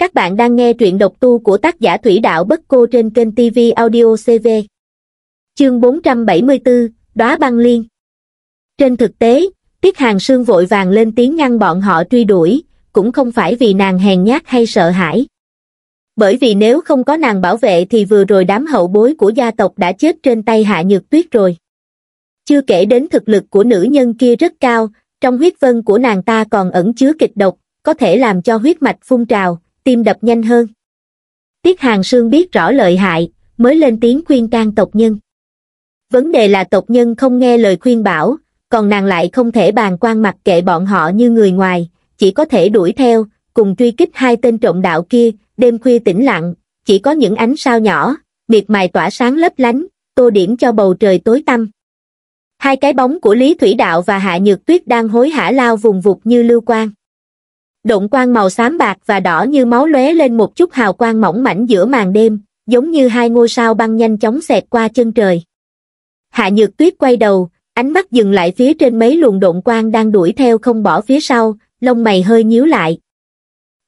Các bạn đang nghe truyện độc tu của tác giả Thủy Đạo Bất Cô trên kênh TV Audio CV. Chương 474, Đóa Băng Liên Trên thực tế, Tiết Hàng Sương vội vàng lên tiếng ngăn bọn họ truy đuổi, cũng không phải vì nàng hèn nhát hay sợ hãi. Bởi vì nếu không có nàng bảo vệ thì vừa rồi đám hậu bối của gia tộc đã chết trên tay Hạ Nhược Tuyết rồi. Chưa kể đến thực lực của nữ nhân kia rất cao, trong huyết vân của nàng ta còn ẩn chứa kịch độc, có thể làm cho huyết mạch phun trào, tim đập nhanh hơn. Tiết Hàng Sương biết rõ lợi hại, mới lên tiếng khuyên can tộc nhân. Vấn đề là tộc nhân không nghe lời khuyên bảo, còn nàng lại không thể bàn quan mặc kệ bọn họ như người ngoài, chỉ có thể đuổi theo, cùng truy kích hai tên trộm đạo kia, đêm khuya tĩnh lặng, chỉ có những ánh sao nhỏ, miệt mài tỏa sáng lấp lánh, tô điểm cho bầu trời tối tăm. Hai cái bóng của Lý Thủy Đạo và Hạ Nhược Tuyết đang hối hả lao vùng vụt như lưu quang động quang màu xám bạc và đỏ như máu lóe lên một chút hào quang mỏng mảnh giữa màn đêm, giống như hai ngôi sao băng nhanh chóng xẹt qua chân trời. Hạ Nhược Tuyết quay đầu, ánh mắt dừng lại phía trên mấy luồng độn quang đang đuổi theo không bỏ phía sau, lông mày hơi nhíu lại.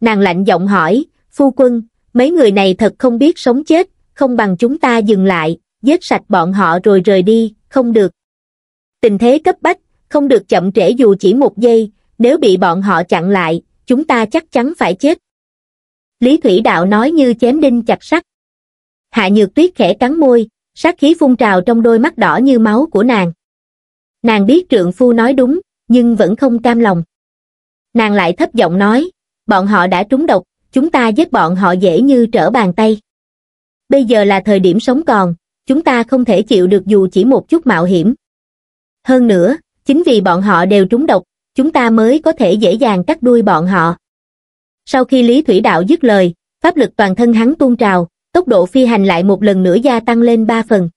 Nàng lạnh giọng hỏi, phu quân, mấy người này thật không biết sống chết, không bằng chúng ta dừng lại, giết sạch bọn họ rồi rời đi, không được. Tình thế cấp bách, không được chậm trễ dù chỉ một giây, nếu bị bọn họ chặn lại, chúng ta chắc chắn phải chết. Lý Thủy Đạo nói như chém đinh chặt sắt. Hạ Nhược Tuyết khẽ cắn môi, sát khí phun trào trong đôi mắt đỏ như máu của nàng. Nàng biết trượng phu nói đúng, nhưng vẫn không cam lòng. Nàng lại thấp giọng nói, bọn họ đã trúng độc, chúng ta giết bọn họ dễ như trở bàn tay. Bây giờ là thời điểm sống còn, chúng ta không thể chịu được dù chỉ một chút mạo hiểm. Hơn nữa, chính vì bọn họ đều trúng độc, chúng ta mới có thể dễ dàng cắt đuôi bọn họ. Sau khi Lý Thủy Đạo dứt lời, pháp lực toàn thân hắn tuôn trào, tốc độ phi hành lại một lần nữa gia tăng lên ba phần.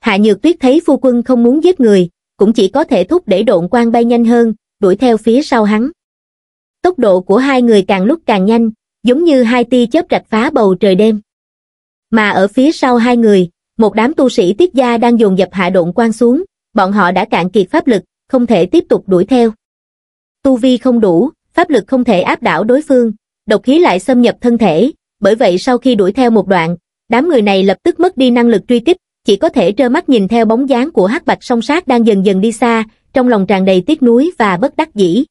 Hạ Nhược Tuyết thấy phu quân không muốn giết người, cũng chỉ có thể thúc để độn quang bay nhanh hơn, đuổi theo phía sau hắn. Tốc độ của hai người càng lúc càng nhanh, giống như hai tia chớp rạch phá bầu trời đêm. Mà ở phía sau hai người, một đám tu sĩ tiết gia đang dồn dập hạ độn quang xuống, bọn họ đã cạn kiệt pháp lực, không thể tiếp tục đuổi theo tu vi không đủ, pháp lực không thể áp đảo đối phương, độc khí lại xâm nhập thân thể, bởi vậy sau khi đuổi theo một đoạn, đám người này lập tức mất đi năng lực truy kích, chỉ có thể trơ mắt nhìn theo bóng dáng của hắc bạch song sát đang dần dần đi xa, trong lòng tràn đầy tiếc nuối và bất đắc dĩ.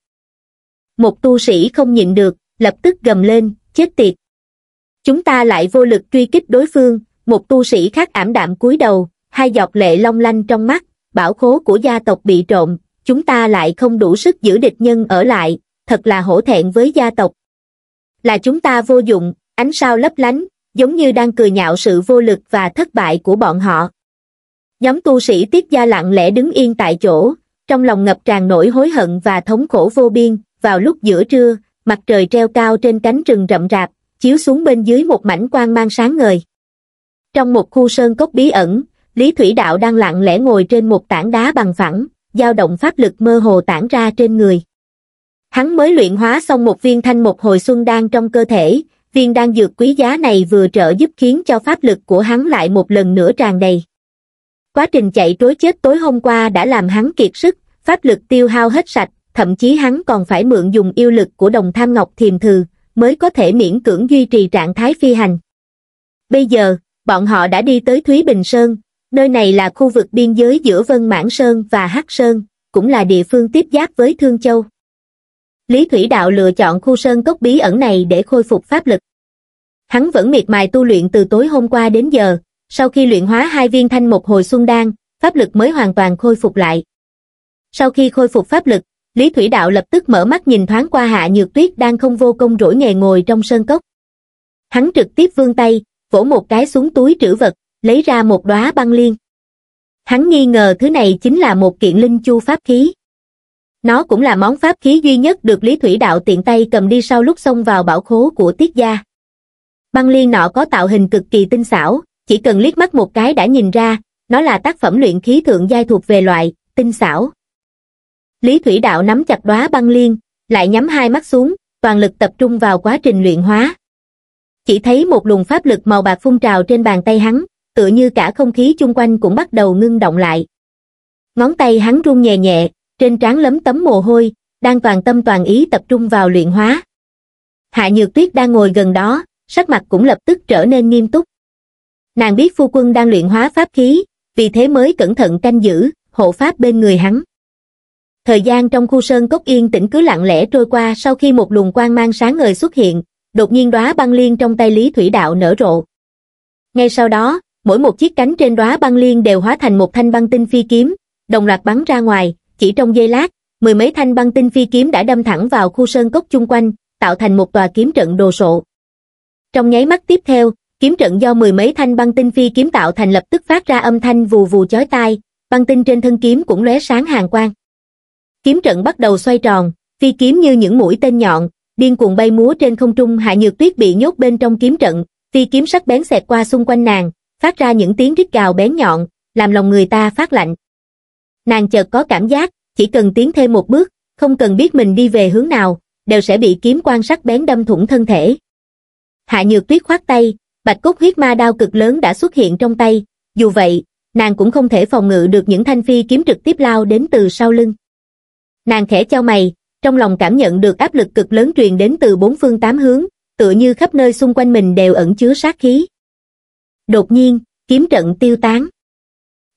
Một tu sĩ không nhịn được, lập tức gầm lên, chết tiệt. Chúng ta lại vô lực truy kích đối phương, một tu sĩ khác ảm đạm cúi đầu, hai giọt lệ long lanh trong mắt, bảo khố của gia tộc bị trộm, chúng ta lại không đủ sức giữ địch nhân ở lại, thật là hổ thẹn với gia tộc. Là chúng ta vô dụng, ánh sao lấp lánh, giống như đang cười nhạo sự vô lực và thất bại của bọn họ. Nhóm tu sĩ tiết gia lặng lẽ đứng yên tại chỗ, trong lòng ngập tràn nỗi hối hận và thống khổ vô biên, vào lúc giữa trưa, mặt trời treo cao trên cánh rừng rậm rạp, chiếu xuống bên dưới một mảnh quang mang sáng ngời. Trong một khu sơn cốc bí ẩn, Lý Thủy Đạo đang lặng lẽ ngồi trên một tảng đá bằng phẳng, dao động pháp lực mơ hồ tản ra trên người. Hắn mới luyện hóa xong một viên thanh một hồi xuân đan trong cơ thể, viên đan dược quý giá này vừa trợ giúp khiến cho pháp lực của hắn lại một lần nữa tràn đầy. Quá trình chạy trối chết tối hôm qua đã làm hắn kiệt sức, pháp lực tiêu hao hết sạch, thậm chí hắn còn phải mượn dùng yêu lực của đồng tham ngọc thiềm thừ, mới có thể miễn cưỡng duy trì trạng thái phi hành. Bây giờ, bọn họ đã đi tới Thúy Bình Sơn, Nơi này là khu vực biên giới giữa Vân Mãn Sơn và Hắc Sơn, cũng là địa phương tiếp giáp với Thương Châu. Lý Thủy Đạo lựa chọn khu sơn cốc bí ẩn này để khôi phục pháp lực. Hắn vẫn miệt mài tu luyện từ tối hôm qua đến giờ, sau khi luyện hóa hai viên thanh một hồi xuân đan, pháp lực mới hoàn toàn khôi phục lại. Sau khi khôi phục pháp lực, Lý Thủy Đạo lập tức mở mắt nhìn thoáng qua Hạ Nhược Tuyết đang không vô công rỗi nghề ngồi trong sơn cốc. Hắn trực tiếp vươn tay, vỗ một cái xuống túi trữ vật, lấy ra một đóa băng liên. Hắn nghi ngờ thứ này chính là một kiện linh chu pháp khí. Nó cũng là món pháp khí duy nhất được Lý Thủy Đạo tiện tay cầm đi sau lúc xông vào bảo khố của Tiết Gia. Băng liên nọ có tạo hình cực kỳ tinh xảo, chỉ cần liếc mắt một cái đã nhìn ra, nó là tác phẩm luyện khí thượng giai thuộc về loại, tinh xảo. Lý Thủy Đạo nắm chặt đóa băng liên, lại nhắm hai mắt xuống, toàn lực tập trung vào quá trình luyện hóa. Chỉ thấy một luồng pháp lực màu bạc phun trào trên bàn tay hắn, tựa như cả không khí chung quanh cũng bắt đầu ngưng động lại. Ngón tay hắn run nhẹ nhẹ, trên trán lấm tấm mồ hôi, đang toàn tâm toàn ý tập trung vào luyện hóa. Hạ Nhược Tuyết đang ngồi gần đó, sắc mặt cũng lập tức trở nên nghiêm túc. Nàng biết phu quân đang luyện hóa pháp khí, vì thế mới cẩn thận canh giữ, hộ pháp bên người hắn. Thời gian trong khu sơn cốc yên tĩnh cứ lặng lẽ trôi qua sau khi một luồng quang mang sáng ngời xuất hiện, đột nhiên đóa băng liên trong tay Lý Thủy Đạo nở rộ. Ngay sau đó, mỗi một chiếc cánh trên đóa băng liên đều hóa thành một thanh băng tinh phi kiếm, đồng loạt bắn ra ngoài, chỉ trong giây lát, mười mấy thanh băng tinh phi kiếm đã đâm thẳng vào khu sơn cốc chung quanh, tạo thành một tòa kiếm trận đồ sộ. Trong nháy mắt tiếp theo, kiếm trận do mười mấy thanh băng tinh phi kiếm tạo thành lập tức phát ra âm thanh vù vù chói tai, băng tinh trên thân kiếm cũng lóe sáng hàng quang. Kiếm trận bắt đầu xoay tròn, phi kiếm như những mũi tên nhọn, điên cuồng bay múa trên không trung, Hạ Nhược Tuyết bị nhốt bên trong kiếm trận, phi kiếm sắc bén xẹt qua xung quanh nàng, phát ra những tiếng rít gào bén nhọn, làm lòng người ta phát lạnh. Nàng chợt có cảm giác, chỉ cần tiến thêm một bước, không cần biết mình đi về hướng nào, đều sẽ bị kiếm quan sắc bén đâm thủng thân thể. Hạ Nhược Tuyết khoát tay, bạch cốt huyết ma đao cực lớn đã xuất hiện trong tay, dù vậy, nàng cũng không thể phòng ngự được những thanh phi kiếm trực tiếp lao đến từ sau lưng. Nàng khẽ trao mày, trong lòng cảm nhận được áp lực cực lớn truyền đến từ bốn phương tám hướng, tựa như khắp nơi xung quanh mình đều ẩn chứa sát khí đột nhiên kiếm trận tiêu tán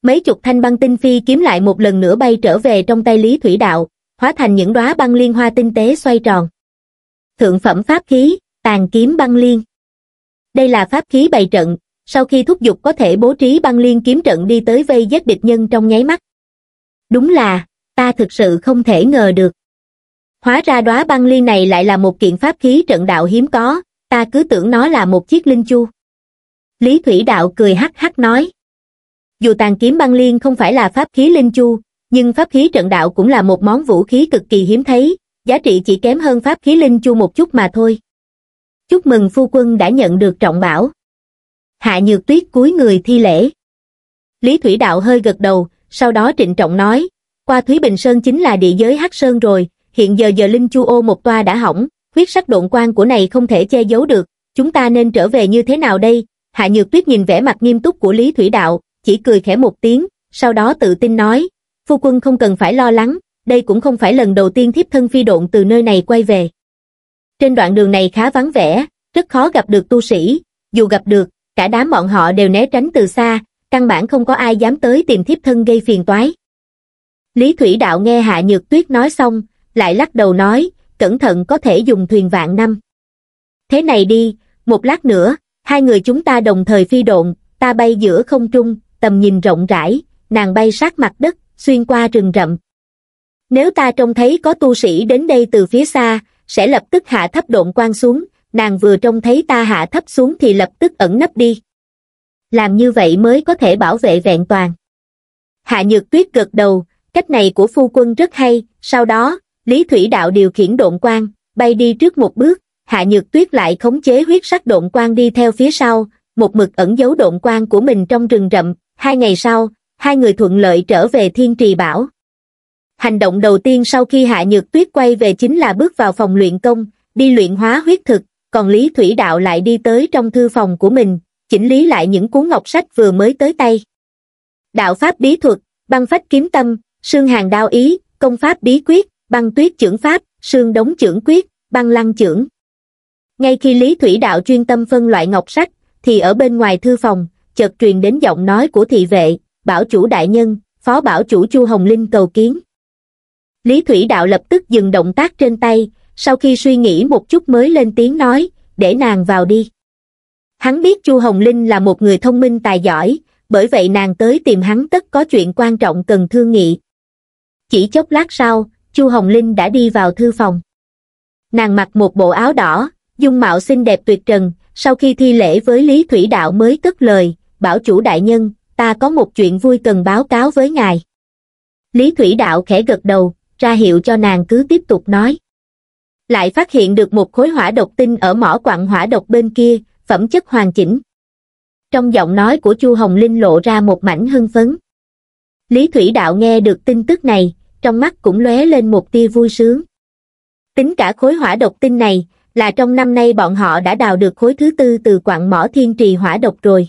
mấy chục thanh băng tinh phi kiếm lại một lần nữa bay trở về trong tay lý thủy đạo hóa thành những đóa băng liên hoa tinh tế xoay tròn thượng phẩm pháp khí tàn kiếm băng liên đây là pháp khí bày trận sau khi thúc giục có thể bố trí băng liên kiếm trận đi tới vây giết địch nhân trong nháy mắt đúng là ta thực sự không thể ngờ được hóa ra đóa băng liên này lại là một kiện pháp khí trận đạo hiếm có ta cứ tưởng nó là một chiếc linh chu lý thủy đạo cười hắc hắc nói dù tàn kiếm băng liên không phải là pháp khí linh chu nhưng pháp khí trận đạo cũng là một món vũ khí cực kỳ hiếm thấy giá trị chỉ kém hơn pháp khí linh chu một chút mà thôi chúc mừng phu quân đã nhận được trọng bảo hạ nhược tuyết cúi người thi lễ lý thủy đạo hơi gật đầu sau đó trịnh trọng nói qua thúy bình sơn chính là địa giới hắc sơn rồi hiện giờ giờ linh chu ô một toa đã hỏng huyết sắc độn quan của này không thể che giấu được chúng ta nên trở về như thế nào đây Hạ Nhược Tuyết nhìn vẻ mặt nghiêm túc của Lý Thủy Đạo, chỉ cười khẽ một tiếng, sau đó tự tin nói, phu quân không cần phải lo lắng, đây cũng không phải lần đầu tiên thiếp thân phi độn từ nơi này quay về. Trên đoạn đường này khá vắng vẻ, rất khó gặp được tu sĩ, dù gặp được, cả đám bọn họ đều né tránh từ xa, căn bản không có ai dám tới tìm thiếp thân gây phiền toái. Lý Thủy Đạo nghe Hạ Nhược Tuyết nói xong, lại lắc đầu nói, cẩn thận có thể dùng thuyền vạn năm. Thế này đi, một lát nữa, Hai người chúng ta đồng thời phi độn, ta bay giữa không trung, tầm nhìn rộng rãi, nàng bay sát mặt đất, xuyên qua rừng rậm. Nếu ta trông thấy có tu sĩ đến đây từ phía xa, sẽ lập tức hạ thấp độn quan xuống, nàng vừa trông thấy ta hạ thấp xuống thì lập tức ẩn nấp đi. Làm như vậy mới có thể bảo vệ vẹn toàn. Hạ Nhược Tuyết gật đầu, cách này của phu quân rất hay, sau đó, Lý Thủy Đạo điều khiển độn quan, bay đi trước một bước. Hạ Nhược Tuyết lại khống chế huyết sắc độn quang đi theo phía sau, một mực ẩn giấu độn quang của mình trong rừng rậm, hai ngày sau, hai người thuận lợi trở về Thiên Trì Bảo. Hành động đầu tiên sau khi Hạ Nhược Tuyết quay về chính là bước vào phòng luyện công, đi luyện hóa huyết thực, còn Lý Thủy Đạo lại đi tới trong thư phòng của mình, chỉnh lý lại những cuốn ngọc sách vừa mới tới tay. Đạo Pháp Bí Thuật, Băng Phách Kiếm Tâm, Sương Hàng Đao Ý, Công Pháp Bí Quyết, Băng Tuyết Chưởng Pháp, Sương Đống Chưởng Quyết, Băng Lăng Chưởng ngay khi lý thủy đạo chuyên tâm phân loại ngọc sắc thì ở bên ngoài thư phòng chợt truyền đến giọng nói của thị vệ bảo chủ đại nhân phó bảo chủ chu hồng linh cầu kiến lý thủy đạo lập tức dừng động tác trên tay sau khi suy nghĩ một chút mới lên tiếng nói để nàng vào đi hắn biết chu hồng linh là một người thông minh tài giỏi bởi vậy nàng tới tìm hắn tất có chuyện quan trọng cần thương nghị chỉ chốc lát sau chu hồng linh đã đi vào thư phòng nàng mặc một bộ áo đỏ dung mạo xinh đẹp tuyệt trần, sau khi thi lễ với Lý Thủy Đạo mới cất lời, bảo chủ đại nhân, ta có một chuyện vui cần báo cáo với ngài. Lý Thủy Đạo khẽ gật đầu, ra hiệu cho nàng cứ tiếp tục nói. Lại phát hiện được một khối hỏa độc tinh ở mỏ quặng hỏa độc bên kia, phẩm chất hoàn chỉnh. Trong giọng nói của Chu Hồng Linh lộ ra một mảnh hưng phấn. Lý Thủy Đạo nghe được tin tức này, trong mắt cũng lóe lên một tia vui sướng. Tính cả khối hỏa độc tinh này, là trong năm nay bọn họ đã đào được khối thứ tư từ quặng mỏ thiên trì hỏa độc rồi.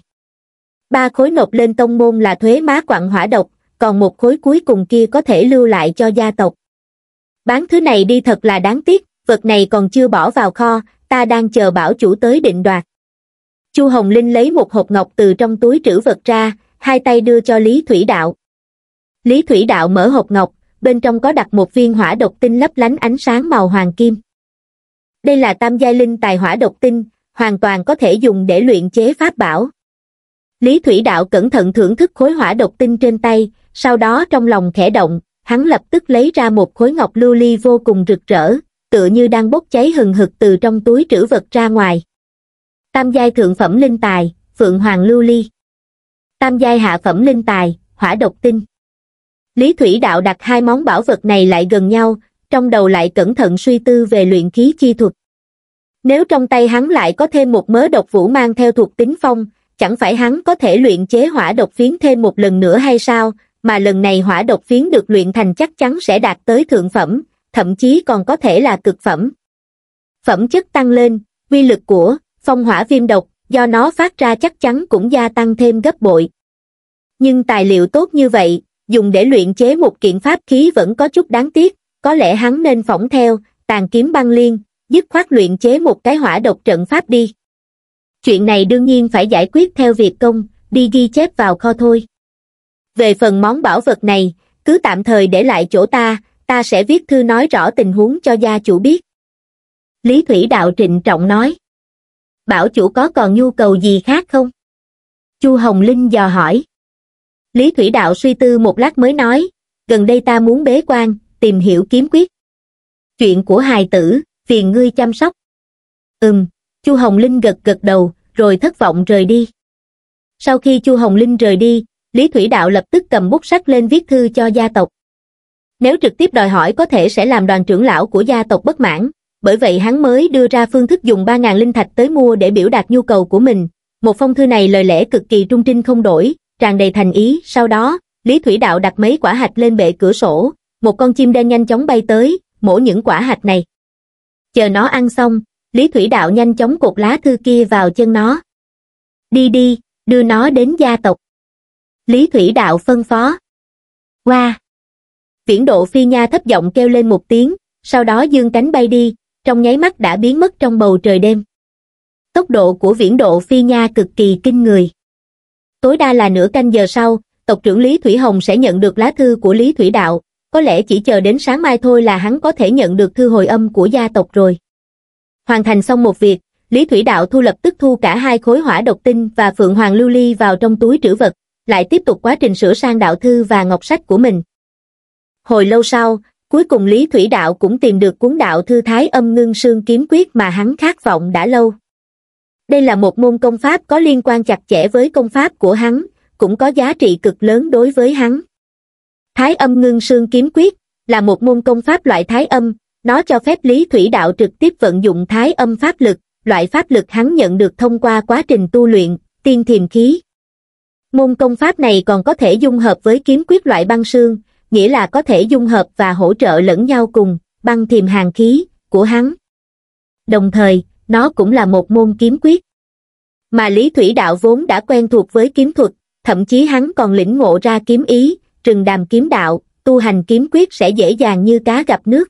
Ba khối nộp lên tông môn là thuế má quặng hỏa độc, còn một khối cuối cùng kia có thể lưu lại cho gia tộc. Bán thứ này đi thật là đáng tiếc, vật này còn chưa bỏ vào kho, ta đang chờ bảo chủ tới định đoạt. Chu Hồng Linh lấy một hộp ngọc từ trong túi trữ vật ra, hai tay đưa cho Lý Thủy Đạo. Lý Thủy Đạo mở hộp ngọc, bên trong có đặt một viên hỏa độc tinh lấp lánh ánh sáng màu hoàng kim đây là tam giai linh tài hỏa độc tinh, hoàn toàn có thể dùng để luyện chế pháp bảo. Lý Thủy Đạo cẩn thận thưởng thức khối hỏa độc tinh trên tay, sau đó trong lòng khẽ động, hắn lập tức lấy ra một khối ngọc lưu ly vô cùng rực rỡ, tựa như đang bốc cháy hừng hực từ trong túi trữ vật ra ngoài. Tam giai thượng phẩm linh tài, Phượng Hoàng lưu ly. Tam giai hạ phẩm linh tài, hỏa độc tinh. Lý Thủy Đạo đặt hai món bảo vật này lại gần nhau, trong đầu lại cẩn thận suy tư về luyện khí chi thuật. Nếu trong tay hắn lại có thêm một mớ độc vũ mang theo thuộc tính phong, chẳng phải hắn có thể luyện chế hỏa độc phiến thêm một lần nữa hay sao, mà lần này hỏa độc phiến được luyện thành chắc chắn sẽ đạt tới thượng phẩm, thậm chí còn có thể là cực phẩm. Phẩm chất tăng lên, uy lực của phong hỏa viêm độc, do nó phát ra chắc chắn cũng gia tăng thêm gấp bội. Nhưng tài liệu tốt như vậy, dùng để luyện chế một kiện pháp khí vẫn có chút đáng tiếc, có lẽ hắn nên phỏng theo, tàn kiếm băng liên, dứt khoát luyện chế một cái hỏa độc trận pháp đi. Chuyện này đương nhiên phải giải quyết theo việc công, đi ghi chép vào kho thôi. Về phần món bảo vật này, cứ tạm thời để lại chỗ ta, ta sẽ viết thư nói rõ tình huống cho gia chủ biết. Lý Thủy Đạo trịnh trọng nói. Bảo chủ có còn nhu cầu gì khác không? Chu Hồng Linh dò hỏi. Lý Thủy Đạo suy tư một lát mới nói, gần đây ta muốn bế quan, tìm hiểu kiếm quyết. Chuyện của hài tử, phiền ngươi chăm sóc. Ừm, Chu Hồng Linh gật gật đầu, rồi thất vọng rời đi. Sau khi Chu Hồng Linh rời đi, Lý Thủy Đạo lập tức cầm bút sắt lên viết thư cho gia tộc. Nếu trực tiếp đòi hỏi có thể sẽ làm đoàn trưởng lão của gia tộc bất mãn, bởi vậy hắn mới đưa ra phương thức dùng 3.000 linh thạch tới mua để biểu đạt nhu cầu của mình. Một phong thư này lời lẽ cực kỳ trung trinh không đổi, tràn đầy thành ý, sau đó, Lý Thủy Đạo đặt mấy quả hạch lên bệ cửa sổ, một con chim đen nhanh chóng bay tới mổ những quả hạch này chờ nó ăn xong lý thủy đạo nhanh chóng cột lá thư kia vào chân nó đi đi đưa nó đến gia tộc lý thủy đạo phân phó qua viễn độ phi nha thấp giọng kêu lên một tiếng sau đó dương cánh bay đi trong nháy mắt đã biến mất trong bầu trời đêm tốc độ của viễn độ phi nha cực kỳ kinh người tối đa là nửa canh giờ sau tộc trưởng lý thủy hồng sẽ nhận được lá thư của lý thủy đạo có lẽ chỉ chờ đến sáng mai thôi là hắn có thể nhận được thư hồi âm của gia tộc rồi. Hoàn thành xong một việc, Lý Thủy Đạo thu lập tức thu cả hai khối hỏa độc tinh và Phượng Hoàng Lưu Ly vào trong túi trữ vật, lại tiếp tục quá trình sửa sang đạo thư và ngọc sách của mình. Hồi lâu sau, cuối cùng Lý Thủy Đạo cũng tìm được cuốn đạo thư Thái Âm Ngưng Sương Kiếm Quyết mà hắn khát vọng đã lâu. Đây là một môn công pháp có liên quan chặt chẽ với công pháp của hắn, cũng có giá trị cực lớn đối với hắn. Thái âm ngưng sương kiếm quyết là một môn công pháp loại thái âm, nó cho phép Lý Thủy Đạo trực tiếp vận dụng thái âm pháp lực, loại pháp lực hắn nhận được thông qua quá trình tu luyện, tiên thiềm khí. Môn công pháp này còn có thể dung hợp với kiếm quyết loại băng sương, nghĩa là có thể dung hợp và hỗ trợ lẫn nhau cùng băng thiềm hàng khí của hắn. Đồng thời, nó cũng là một môn kiếm quyết. Mà Lý Thủy Đạo vốn đã quen thuộc với kiếm thuật, thậm chí hắn còn lĩnh ngộ ra kiếm ý, trừng đàm kiếm đạo tu hành kiếm quyết sẽ dễ dàng như cá gặp nước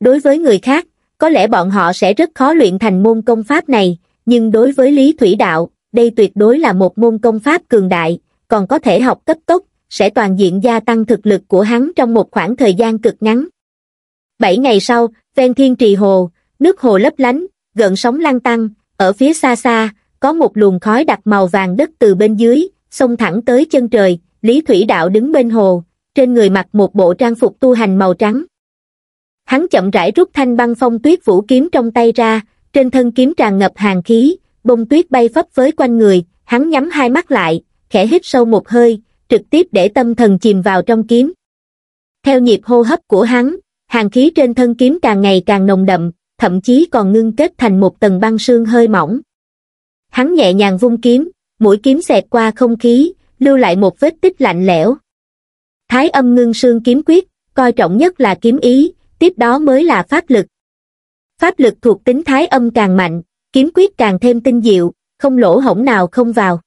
đối với người khác có lẽ bọn họ sẽ rất khó luyện thành môn công pháp này nhưng đối với lý thủy đạo đây tuyệt đối là một môn công pháp cường đại còn có thể học cấp tốc sẽ toàn diện gia tăng thực lực của hắn trong một khoảng thời gian cực ngắn bảy ngày sau ven thiên trì hồ nước hồ lấp lánh gần sóng lăn tăng ở phía xa xa có một luồng khói đặc màu vàng đất từ bên dưới xông thẳng tới chân trời Lý Thủy Đạo đứng bên hồ, trên người mặc một bộ trang phục tu hành màu trắng. Hắn chậm rãi rút thanh băng phong tuyết vũ kiếm trong tay ra, trên thân kiếm tràn ngập hàng khí, bông tuyết bay phấp với quanh người, hắn nhắm hai mắt lại, khẽ hít sâu một hơi, trực tiếp để tâm thần chìm vào trong kiếm. Theo nhịp hô hấp của hắn, hàng khí trên thân kiếm càng ngày càng nồng đậm, thậm chí còn ngưng kết thành một tầng băng sương hơi mỏng. Hắn nhẹ nhàng vung kiếm, mũi kiếm xẹt qua không khí, lưu lại một vết tích lạnh lẽo. Thái âm ngưng sương kiếm quyết, coi trọng nhất là kiếm ý, tiếp đó mới là pháp lực. Pháp lực thuộc tính thái âm càng mạnh, kiếm quyết càng thêm tinh diệu, không lỗ hổng nào không vào.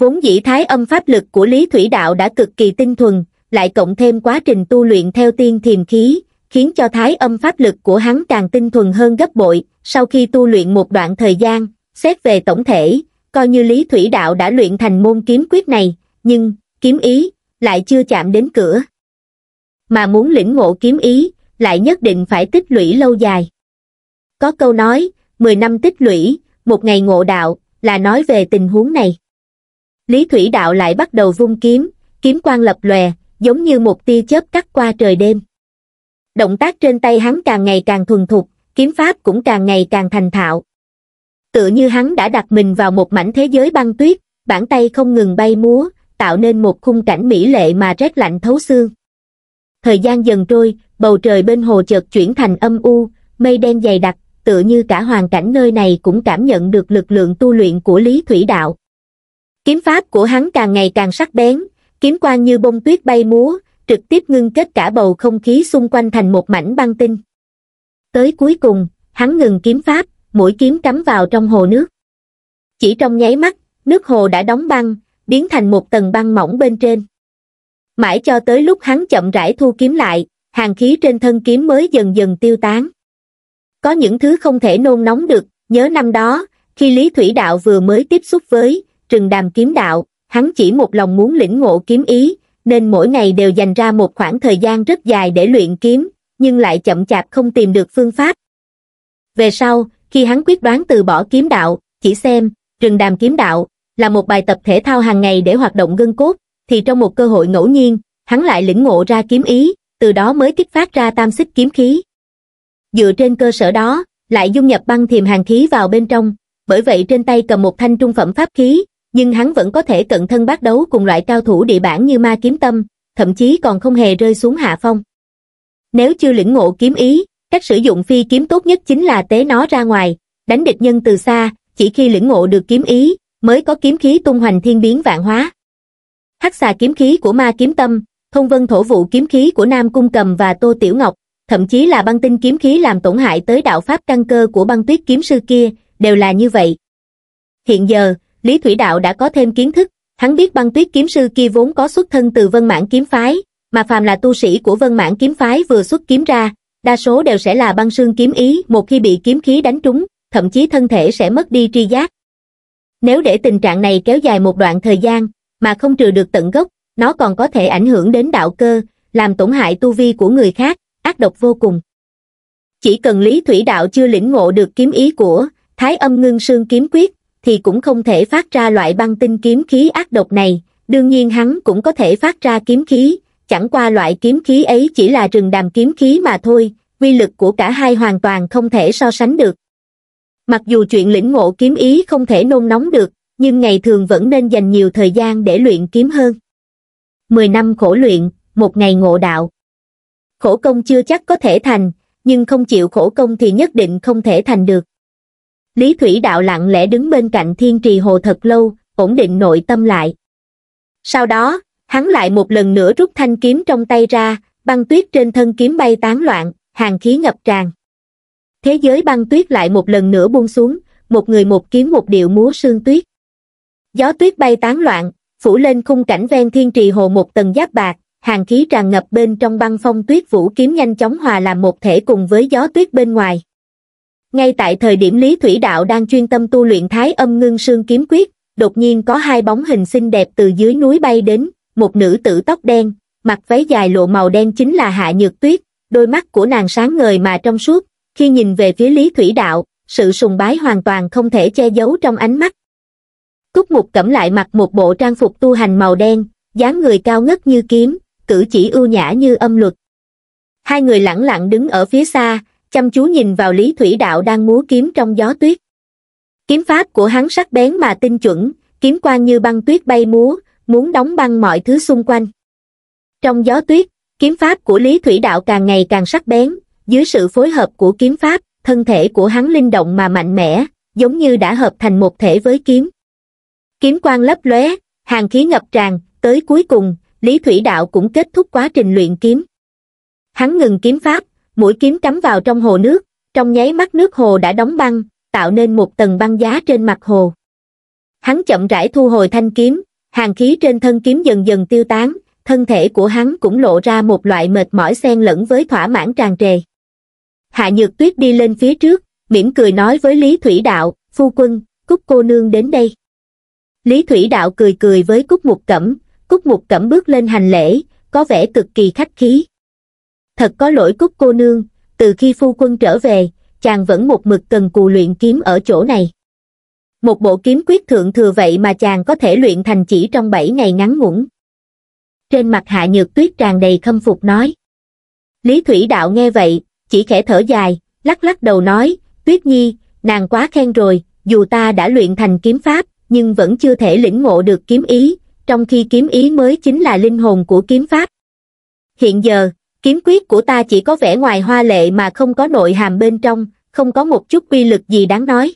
Vốn dĩ thái âm pháp lực của Lý Thủy Đạo đã cực kỳ tinh thuần, lại cộng thêm quá trình tu luyện theo tiên thiềm khí, khiến cho thái âm pháp lực của hắn càng tinh thuần hơn gấp bội, sau khi tu luyện một đoạn thời gian, xét về tổng thể, coi như Lý Thủy Đạo đã luyện thành môn kiếm quyết này, nhưng, kiếm ý, lại chưa chạm đến cửa. Mà muốn lĩnh ngộ kiếm ý, lại nhất định phải tích lũy lâu dài. Có câu nói, 10 năm tích lũy, một ngày ngộ đạo, là nói về tình huống này. Lý Thủy Đạo lại bắt đầu vung kiếm, kiếm quang lập lòe, giống như một tia chớp cắt qua trời đêm. Động tác trên tay hắn càng ngày càng thuần thục, kiếm pháp cũng càng ngày càng thành thạo tựa như hắn đã đặt mình vào một mảnh thế giới băng tuyết bản tay không ngừng bay múa tạo nên một khung cảnh mỹ lệ mà rét lạnh thấu xương thời gian dần trôi bầu trời bên hồ chợt chuyển thành âm u mây đen dày đặc tựa như cả hoàn cảnh nơi này cũng cảm nhận được lực lượng tu luyện của lý thủy đạo kiếm pháp của hắn càng ngày càng sắc bén kiếm quang như bông tuyết bay múa trực tiếp ngưng kết cả bầu không khí xung quanh thành một mảnh băng tinh tới cuối cùng hắn ngừng kiếm pháp mũi kiếm cắm vào trong hồ nước. Chỉ trong nháy mắt, nước hồ đã đóng băng, biến thành một tầng băng mỏng bên trên. Mãi cho tới lúc hắn chậm rãi thu kiếm lại, hàng khí trên thân kiếm mới dần dần tiêu tán. Có những thứ không thể nôn nóng được, nhớ năm đó, khi Lý Thủy Đạo vừa mới tiếp xúc với trừng đàm kiếm đạo, hắn chỉ một lòng muốn lĩnh ngộ kiếm ý, nên mỗi ngày đều dành ra một khoảng thời gian rất dài để luyện kiếm, nhưng lại chậm chạp không tìm được phương pháp. Về sau, khi hắn quyết đoán từ bỏ kiếm đạo, chỉ xem, rừng đàm kiếm đạo, là một bài tập thể thao hàng ngày để hoạt động gân cốt, thì trong một cơ hội ngẫu nhiên, hắn lại lĩnh ngộ ra kiếm ý, từ đó mới kích phát ra tam xích kiếm khí. Dựa trên cơ sở đó, lại dung nhập băng thiềm hàng khí vào bên trong, bởi vậy trên tay cầm một thanh trung phẩm pháp khí, nhưng hắn vẫn có thể cận thân bát đấu cùng loại cao thủ địa bản như ma kiếm tâm, thậm chí còn không hề rơi xuống hạ phong. Nếu chưa lĩnh ngộ kiếm ý, Cách sử dụng phi kiếm tốt nhất chính là tế nó ra ngoài, đánh địch nhân từ xa, chỉ khi lĩnh ngộ được kiếm ý, mới có kiếm khí tung hoành thiên biến vạn hóa. Hắc xà kiếm khí của ma kiếm tâm, thông vân thổ vụ kiếm khí của Nam Cung Cầm và Tô Tiểu Ngọc, thậm chí là băng tinh kiếm khí làm tổn hại tới đạo pháp căn cơ của băng tuyết kiếm sư kia, đều là như vậy. Hiện giờ, Lý Thủy Đạo đã có thêm kiến thức, hắn biết băng tuyết kiếm sư kia vốn có xuất thân từ vân mãn kiếm phái, mà phàm là tu sĩ của vân mãn kiếm phái vừa xuất kiếm ra, đa số đều sẽ là băng xương kiếm ý một khi bị kiếm khí đánh trúng, thậm chí thân thể sẽ mất đi tri giác. Nếu để tình trạng này kéo dài một đoạn thời gian, mà không trừ được tận gốc, nó còn có thể ảnh hưởng đến đạo cơ, làm tổn hại tu vi của người khác, ác độc vô cùng. Chỉ cần Lý Thủy Đạo chưa lĩnh ngộ được kiếm ý của Thái Âm Ngưng xương Kiếm Quyết, thì cũng không thể phát ra loại băng tinh kiếm khí ác độc này, đương nhiên hắn cũng có thể phát ra kiếm khí, chẳng qua loại kiếm khí ấy chỉ là rừng đàm kiếm khí mà thôi quy lực của cả hai hoàn toàn không thể so sánh được mặc dù chuyện lĩnh ngộ kiếm ý không thể nôn nóng được nhưng ngày thường vẫn nên dành nhiều thời gian để luyện kiếm hơn mười năm khổ luyện một ngày ngộ đạo khổ công chưa chắc có thể thành nhưng không chịu khổ công thì nhất định không thể thành được lý thủy đạo lặng lẽ đứng bên cạnh thiên trì hồ thật lâu ổn định nội tâm lại sau đó hắn lại một lần nữa rút thanh kiếm trong tay ra băng tuyết trên thân kiếm bay tán loạn hàng khí ngập tràn thế giới băng tuyết lại một lần nữa buông xuống một người một kiếm một điệu múa sương tuyết gió tuyết bay tán loạn phủ lên khung cảnh ven thiên trì hồ một tầng giáp bạc hàng khí tràn ngập bên trong băng phong tuyết vũ kiếm nhanh chóng hòa làm một thể cùng với gió tuyết bên ngoài ngay tại thời điểm lý thủy đạo đang chuyên tâm tu luyện thái âm ngưng sương kiếm quyết đột nhiên có hai bóng hình xinh đẹp từ dưới núi bay đến một nữ tử tóc đen, mặc váy dài lộ màu đen chính là Hạ Nhược Tuyết, đôi mắt của nàng sáng ngời mà trong suốt, khi nhìn về phía Lý Thủy Đạo, sự sùng bái hoàn toàn không thể che giấu trong ánh mắt. Cúc Mục cẩm lại mặc một bộ trang phục tu hành màu đen, dáng người cao ngất như kiếm, cử chỉ ưu nhã như âm luật. Hai người lẳng lặng đứng ở phía xa, chăm chú nhìn vào Lý Thủy Đạo đang múa kiếm trong gió tuyết. Kiếm pháp của hắn sắc bén mà tinh chuẩn, kiếm quang như băng tuyết bay múa, muốn đóng băng mọi thứ xung quanh. Trong gió tuyết, kiếm pháp của Lý Thủy Đạo càng ngày càng sắc bén, dưới sự phối hợp của kiếm pháp, thân thể của hắn linh động mà mạnh mẽ, giống như đã hợp thành một thể với kiếm. Kiếm quang lấp lóe, hàng khí ngập tràn, tới cuối cùng, Lý Thủy Đạo cũng kết thúc quá trình luyện kiếm. Hắn ngừng kiếm pháp, mũi kiếm cắm vào trong hồ nước, trong nháy mắt nước hồ đã đóng băng, tạo nên một tầng băng giá trên mặt hồ. Hắn chậm rãi thu hồi thanh kiếm, hàng khí trên thân kiếm dần dần tiêu tán thân thể của hắn cũng lộ ra một loại mệt mỏi xen lẫn với thỏa mãn tràn trề hạ nhược tuyết đi lên phía trước mỉm cười nói với lý thủy đạo phu quân cúc cô nương đến đây lý thủy đạo cười cười với cúc mục cẩm cúc mục cẩm bước lên hành lễ có vẻ cực kỳ khách khí thật có lỗi cúc cô nương từ khi phu quân trở về chàng vẫn một mực cần cù luyện kiếm ở chỗ này một bộ kiếm quyết thượng thừa vậy mà chàng có thể luyện thành chỉ trong bảy ngày ngắn ngủn trên mặt hạ nhược tuyết tràn đầy khâm phục nói lý thủy đạo nghe vậy chỉ khẽ thở dài lắc lắc đầu nói tuyết nhi nàng quá khen rồi dù ta đã luyện thành kiếm pháp nhưng vẫn chưa thể lĩnh ngộ được kiếm ý trong khi kiếm ý mới chính là linh hồn của kiếm pháp hiện giờ kiếm quyết của ta chỉ có vẻ ngoài hoa lệ mà không có nội hàm bên trong không có một chút quy lực gì đáng nói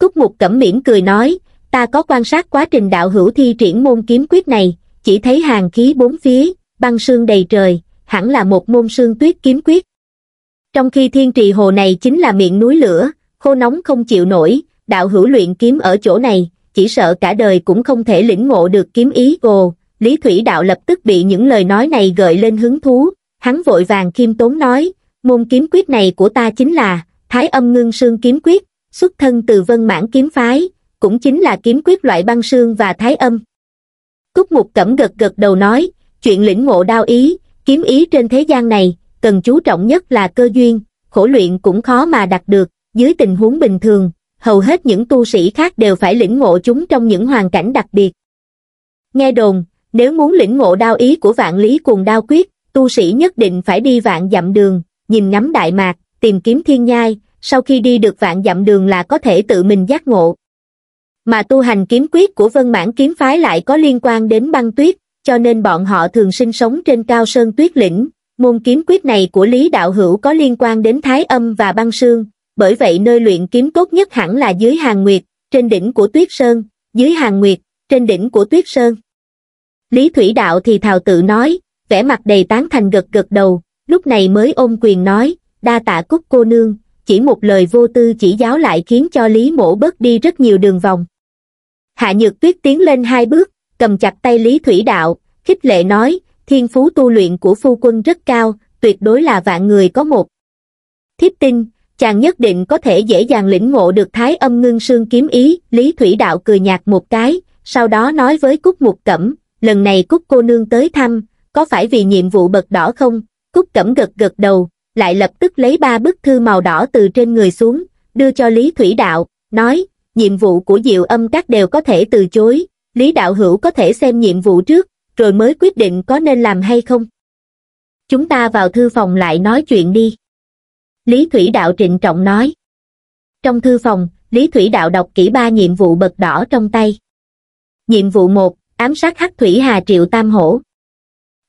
Cúc Mục Cẩm Miễn cười nói, ta có quan sát quá trình đạo hữu thi triển môn kiếm quyết này, chỉ thấy hàng khí bốn phía, băng sương đầy trời, hẳn là một môn sương tuyết kiếm quyết. Trong khi thiên trì hồ này chính là miệng núi lửa, khô nóng không chịu nổi, đạo hữu luyện kiếm ở chỗ này, chỉ sợ cả đời cũng không thể lĩnh ngộ được kiếm ý ồ. Lý Thủy Đạo lập tức bị những lời nói này gợi lên hứng thú, hắn vội vàng khiêm tốn nói, môn kiếm quyết này của ta chính là Thái âm ngưng sương kiếm quyết, xuất thân từ vân mãn kiếm phái cũng chính là kiếm quyết loại băng sương và thái âm cúc mục cẩm gật gật đầu nói chuyện lĩnh ngộ đao ý kiếm ý trên thế gian này cần chú trọng nhất là cơ duyên khổ luyện cũng khó mà đạt được dưới tình huống bình thường hầu hết những tu sĩ khác đều phải lĩnh ngộ chúng trong những hoàn cảnh đặc biệt nghe đồn nếu muốn lĩnh ngộ đao ý của vạn lý cuồng đao quyết tu sĩ nhất định phải đi vạn dặm đường nhìn ngắm đại mạc tìm kiếm thiên nhai sau khi đi được vạn dặm đường là có thể tự mình giác ngộ. Mà tu hành kiếm quyết của vân mãn kiếm phái lại có liên quan đến băng tuyết, cho nên bọn họ thường sinh sống trên cao sơn tuyết lĩnh. Môn kiếm quyết này của Lý Đạo Hữu có liên quan đến thái âm và băng sương, bởi vậy nơi luyện kiếm tốt nhất hẳn là dưới hàng nguyệt, trên đỉnh của tuyết sơn, dưới hàng nguyệt, trên đỉnh của tuyết sơn. Lý Thủy Đạo thì thào tự nói, vẻ mặt đầy tán thành gật gật đầu, lúc này mới ôm quyền nói, đa tạ cúc cô nương, chỉ một lời vô tư chỉ giáo lại khiến cho Lý Mổ bớt đi rất nhiều đường vòng. Hạ Nhược Tuyết tiến lên hai bước, cầm chặt tay Lý Thủy Đạo, khích lệ nói, thiên phú tu luyện của phu quân rất cao, tuyệt đối là vạn người có một. Thiếp tin, chàng nhất định có thể dễ dàng lĩnh ngộ được thái âm ngưng sương kiếm ý, Lý Thủy Đạo cười nhạt một cái, sau đó nói với Cúc Mục Cẩm, lần này Cúc cô nương tới thăm, có phải vì nhiệm vụ bật đỏ không? Cúc Cẩm gật gật đầu, lại lập tức lấy ba bức thư màu đỏ từ trên người xuống, đưa cho Lý Thủy Đạo, nói, nhiệm vụ của Diệu Âm Các đều có thể từ chối, Lý Đạo Hữu có thể xem nhiệm vụ trước, rồi mới quyết định có nên làm hay không. Chúng ta vào thư phòng lại nói chuyện đi. Lý Thủy Đạo trịnh trọng nói. Trong thư phòng, Lý Thủy Đạo đọc kỹ ba nhiệm vụ bật đỏ trong tay. Nhiệm vụ 1, ám sát Hắc Thủy Hà Triệu Tam Hổ.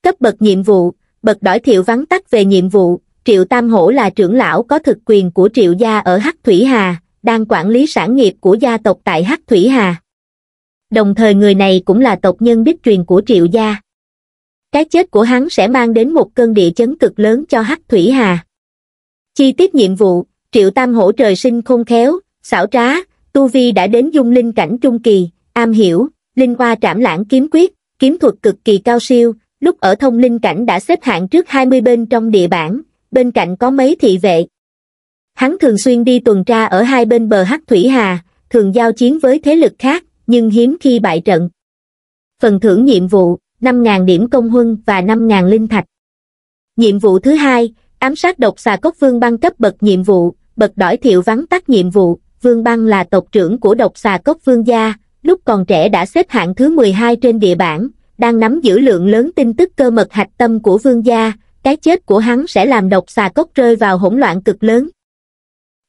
Cấp bậc nhiệm vụ, bật đỏ thiệu vắng tắt về nhiệm vụ, Triệu Tam Hổ là trưởng lão có thực quyền của Triệu gia ở Hắc Thủy Hà, đang quản lý sản nghiệp của gia tộc tại Hắc Thủy Hà. Đồng thời người này cũng là tộc nhân đích truyền của Triệu gia. Cái chết của hắn sẽ mang đến một cơn địa chấn cực lớn cho Hắc Thủy Hà. Chi tiết nhiệm vụ, Triệu Tam Hổ trời sinh khôn khéo, xảo trá, Tu Vi đã đến dung linh cảnh trung kỳ, am hiểu, linh hoa trảm lãng kiếm quyết, kiếm thuật cực kỳ cao siêu, lúc ở thông linh cảnh đã xếp hạng trước 20 bên trong địa bảng, bên cạnh có mấy thị vệ. Hắn thường xuyên đi tuần tra ở hai bên bờ Hắc Thủy Hà, thường giao chiến với thế lực khác, nhưng hiếm khi bại trận. Phần thưởng nhiệm vụ, 5.000 điểm công huân và 5.000 linh thạch. Nhiệm vụ thứ hai, ám sát độc xà cốc vương băng cấp bậc nhiệm vụ, bậc đỏi thiệu vắng tắt nhiệm vụ, vương băng là tộc trưởng của độc xà cốc vương gia, lúc còn trẻ đã xếp hạng thứ 12 trên địa bản đang nắm giữ lượng lớn tin tức cơ mật hạch tâm của vương gia, cái chết của hắn sẽ làm độc xà cốc rơi vào hỗn loạn cực lớn.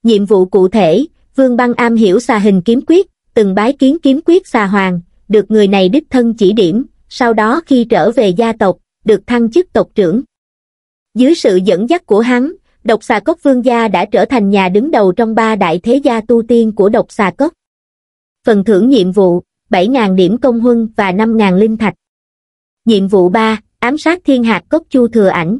Nhiệm vụ cụ thể, Vương Băng am hiểu xà hình kiếm quyết, từng bái kiến kiếm quyết xà hoàng, được người này đích thân chỉ điểm, sau đó khi trở về gia tộc, được thăng chức tộc trưởng. Dưới sự dẫn dắt của hắn, độc xà cốc vương gia đã trở thành nhà đứng đầu trong ba đại thế gia tu tiên của độc xà cốc. Phần thưởng nhiệm vụ, 7.000 điểm công huân và 5.000 linh thạch. Nhiệm vụ 3, ám sát thiên hạt cốc chu thừa ảnh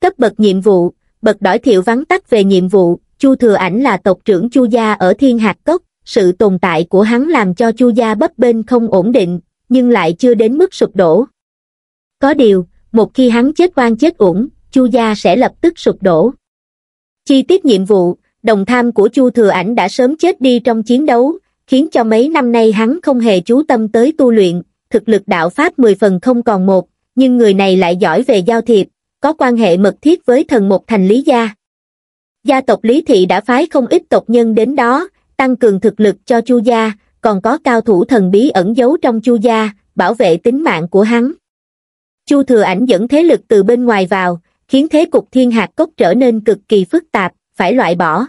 cấp bậc nhiệm vụ bậc đổi thiệu vắn tắt về nhiệm vụ chu thừa ảnh là tộc trưởng chu gia ở thiên hạt cốc sự tồn tại của hắn làm cho chu gia bấp bênh không ổn định nhưng lại chưa đến mức sụp đổ có điều một khi hắn chết oan chết uổng chu gia sẽ lập tức sụp đổ chi tiết nhiệm vụ đồng tham của chu thừa ảnh đã sớm chết đi trong chiến đấu khiến cho mấy năm nay hắn không hề chú tâm tới tu luyện thực lực đạo pháp mười phần không còn một nhưng người này lại giỏi về giao thiệp, có quan hệ mật thiết với thần một thành Lý Gia. Gia tộc Lý Thị đã phái không ít tộc nhân đến đó, tăng cường thực lực cho Chu Gia, còn có cao thủ thần bí ẩn giấu trong Chu Gia, bảo vệ tính mạng của hắn. Chu Thừa Ảnh dẫn thế lực từ bên ngoài vào, khiến thế cục thiên hạt cốc trở nên cực kỳ phức tạp, phải loại bỏ.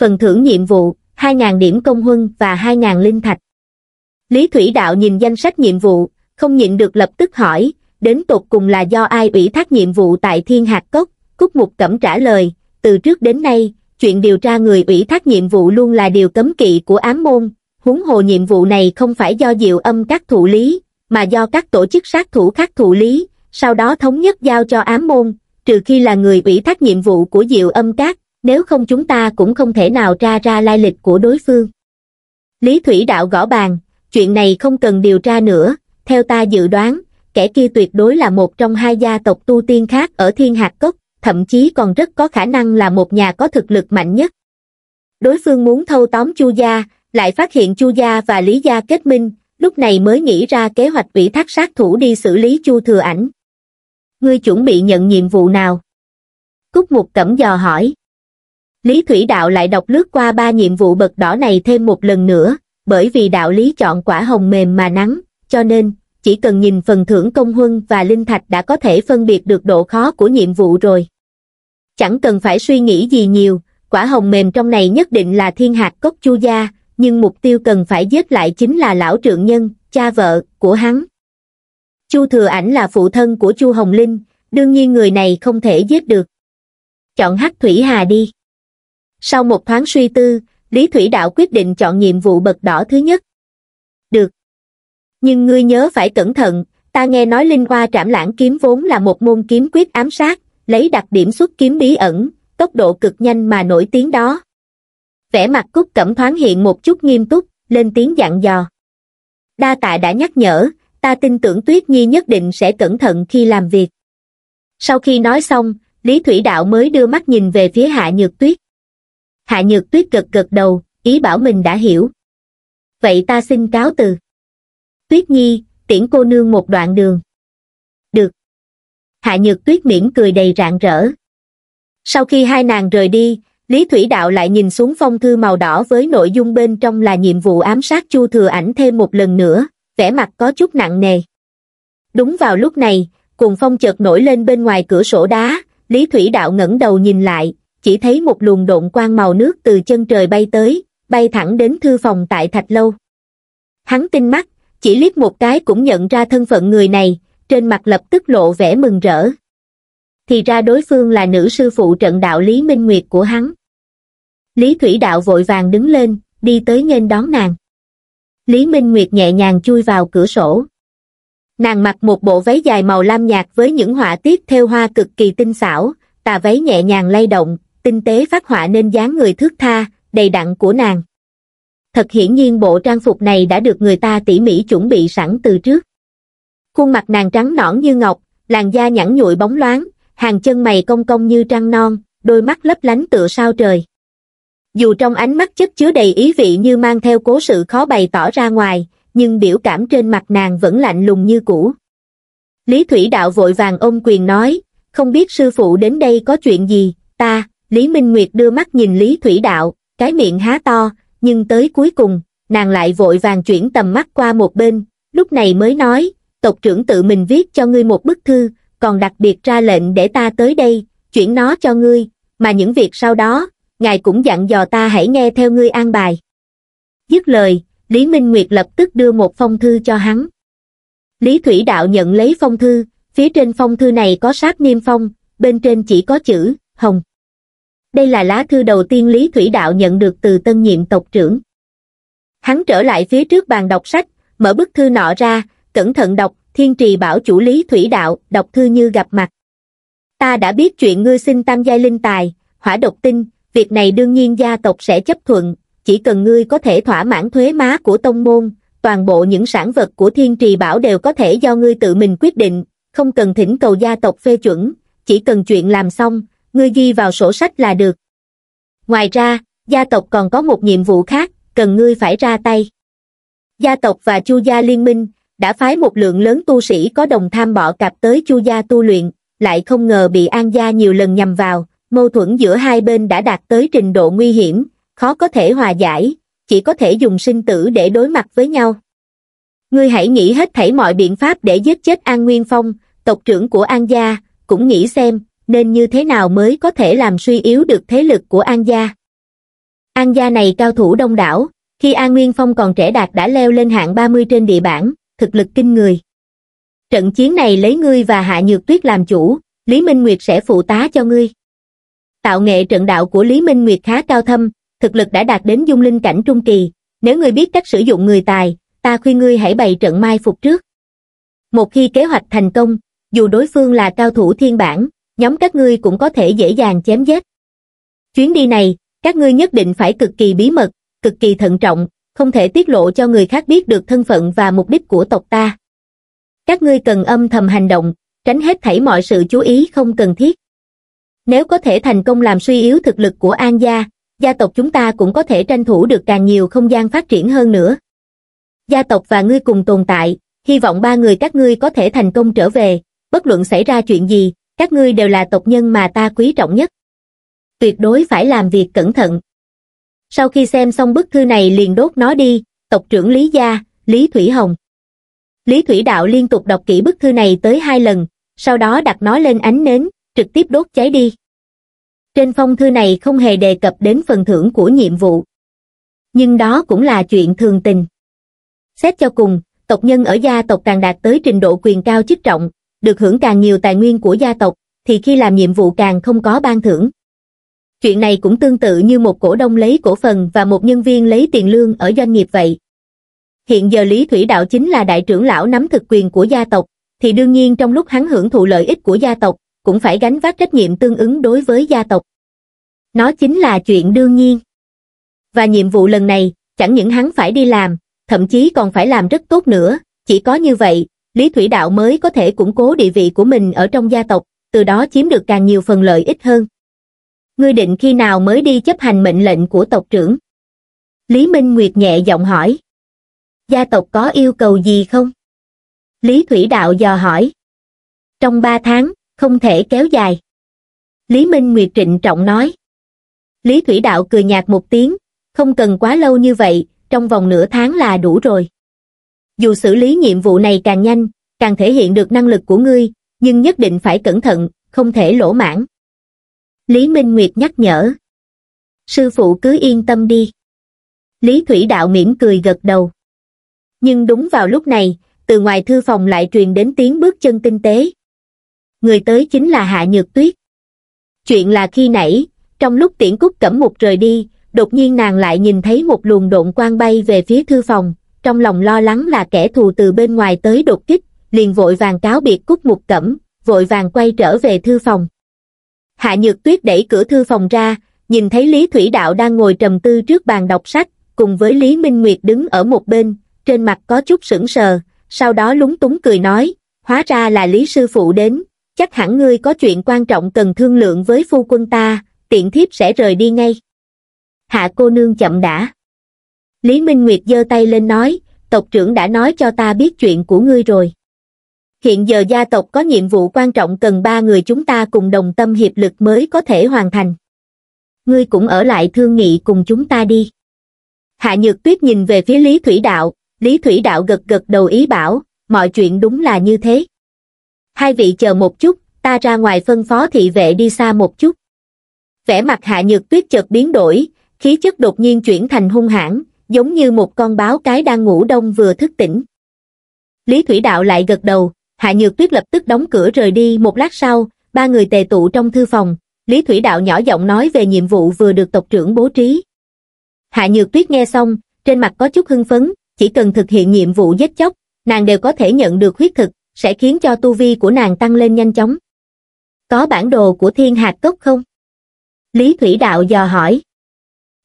Phần thưởng nhiệm vụ, 2.000 điểm công huân và 2.000 linh thạch. Lý Thủy Đạo nhìn danh sách nhiệm vụ, không nhịn được lập tức hỏi đến tột cùng là do ai ủy thác nhiệm vụ tại thiên hạt cốc cúc mục cẩm trả lời từ trước đến nay chuyện điều tra người ủy thác nhiệm vụ luôn là điều cấm kỵ của ám môn huống hồ nhiệm vụ này không phải do diệu âm các thụ lý mà do các tổ chức sát thủ khác thụ lý sau đó thống nhất giao cho ám môn trừ khi là người ủy thác nhiệm vụ của diệu âm các nếu không chúng ta cũng không thể nào tra ra lai lịch của đối phương lý thủy đạo gõ bàn chuyện này không cần điều tra nữa theo ta dự đoán kẻ kia tuyệt đối là một trong hai gia tộc tu tiên khác ở thiên hạt cốc thậm chí còn rất có khả năng là một nhà có thực lực mạnh nhất đối phương muốn thâu tóm chu gia lại phát hiện chu gia và lý gia kết minh lúc này mới nghĩ ra kế hoạch ủy thác sát thủ đi xử lý chu thừa ảnh ngươi chuẩn bị nhận nhiệm vụ nào cúc mục cẩm dò hỏi lý thủy đạo lại đọc lướt qua ba nhiệm vụ bậc đỏ này thêm một lần nữa bởi vì đạo lý chọn quả hồng mềm mà nắng cho nên, chỉ cần nhìn phần thưởng công huân và linh thạch đã có thể phân biệt được độ khó của nhiệm vụ rồi. Chẳng cần phải suy nghĩ gì nhiều, quả hồng mềm trong này nhất định là thiên hạt cốc chu gia, nhưng mục tiêu cần phải giết lại chính là lão trượng nhân, cha vợ, của hắn. Chu thừa ảnh là phụ thân của Chu Hồng Linh, đương nhiên người này không thể giết được. Chọn hắc Thủy Hà đi. Sau một thoáng suy tư, Lý Thủy Đạo quyết định chọn nhiệm vụ bậc đỏ thứ nhất nhưng ngươi nhớ phải cẩn thận ta nghe nói linh hoa trảm lãng kiếm vốn là một môn kiếm quyết ám sát lấy đặc điểm xuất kiếm bí ẩn tốc độ cực nhanh mà nổi tiếng đó vẻ mặt cúc cẩm thoáng hiện một chút nghiêm túc lên tiếng dặn dò đa tạ đã nhắc nhở ta tin tưởng tuyết nhi nhất định sẽ cẩn thận khi làm việc sau khi nói xong lý thủy đạo mới đưa mắt nhìn về phía hạ nhược tuyết hạ nhược tuyết gật gật đầu ý bảo mình đã hiểu vậy ta xin cáo từ tuyết nhi tiễn cô nương một đoạn đường được hạ nhược tuyết miễn cười đầy rạng rỡ sau khi hai nàng rời đi lý thủy đạo lại nhìn xuống phong thư màu đỏ với nội dung bên trong là nhiệm vụ ám sát chu thừa ảnh thêm một lần nữa vẻ mặt có chút nặng nề đúng vào lúc này cuồng phong chợt nổi lên bên ngoài cửa sổ đá lý thủy đạo ngẩng đầu nhìn lại chỉ thấy một luồng độn quang màu nước từ chân trời bay tới bay thẳng đến thư phòng tại thạch lâu hắn tin mắt chỉ liếc một cái cũng nhận ra thân phận người này trên mặt lập tức lộ vẻ mừng rỡ thì ra đối phương là nữ sư phụ trận đạo lý minh nguyệt của hắn lý thủy đạo vội vàng đứng lên đi tới nghênh đón nàng lý minh nguyệt nhẹ nhàng chui vào cửa sổ nàng mặc một bộ váy dài màu lam nhạt với những họa tiết theo hoa cực kỳ tinh xảo tà váy nhẹ nhàng lay động tinh tế phát họa nên dáng người thước tha đầy đặn của nàng thật hiển nhiên bộ trang phục này đã được người ta tỉ mỉ chuẩn bị sẵn từ trước. Khuôn mặt nàng trắng nõn như ngọc, làn da nhẵn nhụi bóng loáng, hàng chân mày cong cong như trăng non, đôi mắt lấp lánh tựa sao trời. Dù trong ánh mắt chất chứa đầy ý vị như mang theo cố sự khó bày tỏ ra ngoài, nhưng biểu cảm trên mặt nàng vẫn lạnh lùng như cũ. Lý Thủy Đạo vội vàng ôm quyền nói, không biết sư phụ đến đây có chuyện gì, ta, Lý Minh Nguyệt đưa mắt nhìn Lý Thủy Đạo, cái miệng há to, nhưng tới cuối cùng, nàng lại vội vàng chuyển tầm mắt qua một bên, lúc này mới nói, tộc trưởng tự mình viết cho ngươi một bức thư, còn đặc biệt ra lệnh để ta tới đây, chuyển nó cho ngươi, mà những việc sau đó, ngài cũng dặn dò ta hãy nghe theo ngươi an bài. Dứt lời, Lý Minh Nguyệt lập tức đưa một phong thư cho hắn. Lý Thủy Đạo nhận lấy phong thư, phía trên phong thư này có sát niêm phong, bên trên chỉ có chữ, hồng đây là lá thư đầu tiên Lý Thủy Đạo nhận được từ tân nhiệm tộc trưởng. Hắn trở lại phía trước bàn đọc sách, mở bức thư nọ ra, cẩn thận đọc, thiên trì bảo chủ Lý Thủy Đạo, đọc thư như gặp mặt. Ta đã biết chuyện ngươi xin tam giai linh tài, hỏa độc tinh, việc này đương nhiên gia tộc sẽ chấp thuận, chỉ cần ngươi có thể thỏa mãn thuế má của tông môn, toàn bộ những sản vật của thiên trì bảo đều có thể do ngươi tự mình quyết định, không cần thỉnh cầu gia tộc phê chuẩn, chỉ cần chuyện làm xong, ngươi ghi vào sổ sách là được ngoài ra gia tộc còn có một nhiệm vụ khác cần ngươi phải ra tay gia tộc và chu gia liên minh đã phái một lượng lớn tu sĩ có đồng tham bọ cặp tới chu gia tu luyện lại không ngờ bị an gia nhiều lần nhầm vào mâu thuẫn giữa hai bên đã đạt tới trình độ nguy hiểm khó có thể hòa giải chỉ có thể dùng sinh tử để đối mặt với nhau ngươi hãy nghĩ hết thảy mọi biện pháp để giết chết an nguyên phong tộc trưởng của an gia cũng nghĩ xem nên như thế nào mới có thể làm suy yếu được thế lực của An gia. An gia này cao thủ đông đảo, khi An Nguyên Phong còn trẻ đạt đã leo lên hạng 30 trên địa bản, thực lực kinh người. Trận chiến này lấy ngươi và Hạ Nhược Tuyết làm chủ, Lý Minh Nguyệt sẽ phụ tá cho ngươi. Tạo nghệ trận đạo của Lý Minh Nguyệt khá cao thâm, thực lực đã đạt đến dung linh cảnh trung kỳ, nếu ngươi biết cách sử dụng người tài, ta khuyên ngươi hãy bày trận mai phục trước. Một khi kế hoạch thành công, dù đối phương là cao thủ thiên bản, nhóm các ngươi cũng có thể dễ dàng chém giết. Chuyến đi này, các ngươi nhất định phải cực kỳ bí mật, cực kỳ thận trọng, không thể tiết lộ cho người khác biết được thân phận và mục đích của tộc ta. Các ngươi cần âm thầm hành động, tránh hết thảy mọi sự chú ý không cần thiết. Nếu có thể thành công làm suy yếu thực lực của An gia, gia tộc chúng ta cũng có thể tranh thủ được càng nhiều không gian phát triển hơn nữa. Gia tộc và ngươi cùng tồn tại, hy vọng ba người các ngươi có thể thành công trở về, bất luận xảy ra chuyện gì, các ngươi đều là tộc nhân mà ta quý trọng nhất tuyệt đối phải làm việc cẩn thận sau khi xem xong bức thư này liền đốt nó đi tộc trưởng lý gia lý thủy hồng lý thủy đạo liên tục đọc kỹ bức thư này tới hai lần sau đó đặt nó lên ánh nến trực tiếp đốt cháy đi trên phong thư này không hề đề cập đến phần thưởng của nhiệm vụ nhưng đó cũng là chuyện thường tình xét cho cùng tộc nhân ở gia tộc càng đạt tới trình độ quyền cao chức trọng được hưởng càng nhiều tài nguyên của gia tộc, thì khi làm nhiệm vụ càng không có ban thưởng. Chuyện này cũng tương tự như một cổ đông lấy cổ phần và một nhân viên lấy tiền lương ở doanh nghiệp vậy. Hiện giờ Lý Thủy Đạo chính là đại trưởng lão nắm thực quyền của gia tộc, thì đương nhiên trong lúc hắn hưởng thụ lợi ích của gia tộc, cũng phải gánh vác trách nhiệm tương ứng đối với gia tộc. Nó chính là chuyện đương nhiên. Và nhiệm vụ lần này, chẳng những hắn phải đi làm, thậm chí còn phải làm rất tốt nữa, chỉ có như vậy, Lý Thủy Đạo mới có thể củng cố địa vị của mình ở trong gia tộc, từ đó chiếm được càng nhiều phần lợi ích hơn. Ngươi định khi nào mới đi chấp hành mệnh lệnh của tộc trưởng? Lý Minh Nguyệt nhẹ giọng hỏi. Gia tộc có yêu cầu gì không? Lý Thủy Đạo dò hỏi. Trong ba tháng, không thể kéo dài. Lý Minh Nguyệt trịnh trọng nói. Lý Thủy Đạo cười nhạt một tiếng, không cần quá lâu như vậy, trong vòng nửa tháng là đủ rồi dù xử lý nhiệm vụ này càng nhanh, càng thể hiện được năng lực của ngươi, nhưng nhất định phải cẩn thận, không thể lỗ mãn. Lý Minh Nguyệt nhắc nhở. Sư phụ cứ yên tâm đi. Lý Thủy Đạo mỉm cười gật đầu. Nhưng đúng vào lúc này, từ ngoài thư phòng lại truyền đến tiếng bước chân tinh tế. Người tới chính là Hạ Nhược Tuyết. Chuyện là khi nãy, trong lúc tiễn cúc cẩm một rời đi, đột nhiên nàng lại nhìn thấy một luồng độn quang bay về phía thư phòng, trong lòng lo lắng là kẻ thù từ bên ngoài tới đột kích, liền vội vàng cáo biệt Cúc Mục Cẩm, vội vàng quay trở về thư phòng. Hạ Nhược Tuyết đẩy cửa thư phòng ra, nhìn thấy Lý Thủy Đạo đang ngồi trầm tư trước bàn đọc sách, cùng với Lý Minh Nguyệt đứng ở một bên, trên mặt có chút sững sờ, sau đó lúng túng cười nói, hóa ra là Lý Sư Phụ đến, chắc hẳn ngươi có chuyện quan trọng cần thương lượng với phu quân ta, tiện thiếp sẽ rời đi ngay. Hạ cô nương chậm đã lý minh nguyệt giơ tay lên nói tộc trưởng đã nói cho ta biết chuyện của ngươi rồi hiện giờ gia tộc có nhiệm vụ quan trọng cần ba người chúng ta cùng đồng tâm hiệp lực mới có thể hoàn thành ngươi cũng ở lại thương nghị cùng chúng ta đi hạ nhược tuyết nhìn về phía lý thủy đạo lý thủy đạo gật gật đầu ý bảo mọi chuyện đúng là như thế hai vị chờ một chút ta ra ngoài phân phó thị vệ đi xa một chút vẻ mặt hạ nhược tuyết chợt biến đổi khí chất đột nhiên chuyển thành hung hãn giống như một con báo cái đang ngủ đông vừa thức tỉnh. Lý Thủy Đạo lại gật đầu, Hạ Nhược Tuyết lập tức đóng cửa rời đi một lát sau, ba người tề tụ trong thư phòng, Lý Thủy Đạo nhỏ giọng nói về nhiệm vụ vừa được tộc trưởng bố trí. Hạ Nhược Tuyết nghe xong, trên mặt có chút hưng phấn, chỉ cần thực hiện nhiệm vụ giết chóc, nàng đều có thể nhận được huyết thực, sẽ khiến cho tu vi của nàng tăng lên nhanh chóng. Có bản đồ của thiên hạt cốc không? Lý Thủy Đạo dò hỏi.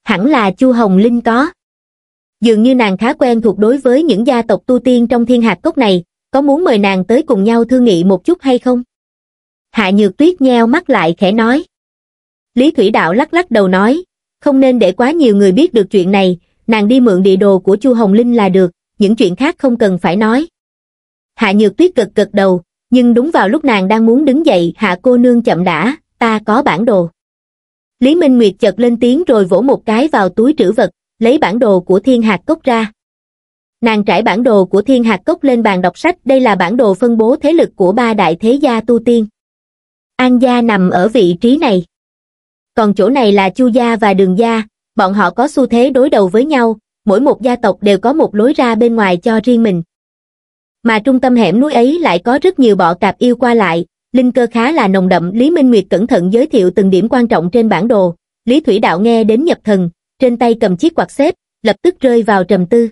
Hẳn là Chu Hồng Linh có dường như nàng khá quen thuộc đối với những gia tộc tu tiên trong thiên hạt cốc này, có muốn mời nàng tới cùng nhau thương nghị một chút hay không? Hạ Nhược Tuyết nheo mắt lại khẽ nói. Lý Thủy Đạo lắc lắc đầu nói, không nên để quá nhiều người biết được chuyện này, nàng đi mượn địa đồ của Chu Hồng Linh là được, những chuyện khác không cần phải nói. Hạ Nhược Tuyết cực cực đầu, nhưng đúng vào lúc nàng đang muốn đứng dậy, Hạ cô nương chậm đã, ta có bản đồ. Lý Minh Nguyệt chợt lên tiếng rồi vỗ một cái vào túi trữ vật, lấy bản đồ của thiên hạt cốc ra nàng trải bản đồ của thiên hạt cốc lên bàn đọc sách đây là bản đồ phân bố thế lực của ba đại thế gia tu tiên an gia nằm ở vị trí này còn chỗ này là chu gia và đường gia bọn họ có xu thế đối đầu với nhau mỗi một gia tộc đều có một lối ra bên ngoài cho riêng mình mà trung tâm hẻm núi ấy lại có rất nhiều bọ cạp yêu qua lại linh cơ khá là nồng đậm lý minh nguyệt cẩn thận giới thiệu từng điểm quan trọng trên bản đồ lý thủy đạo nghe đến nhập thần trên tay cầm chiếc quạt xếp, lập tức rơi vào trầm tư.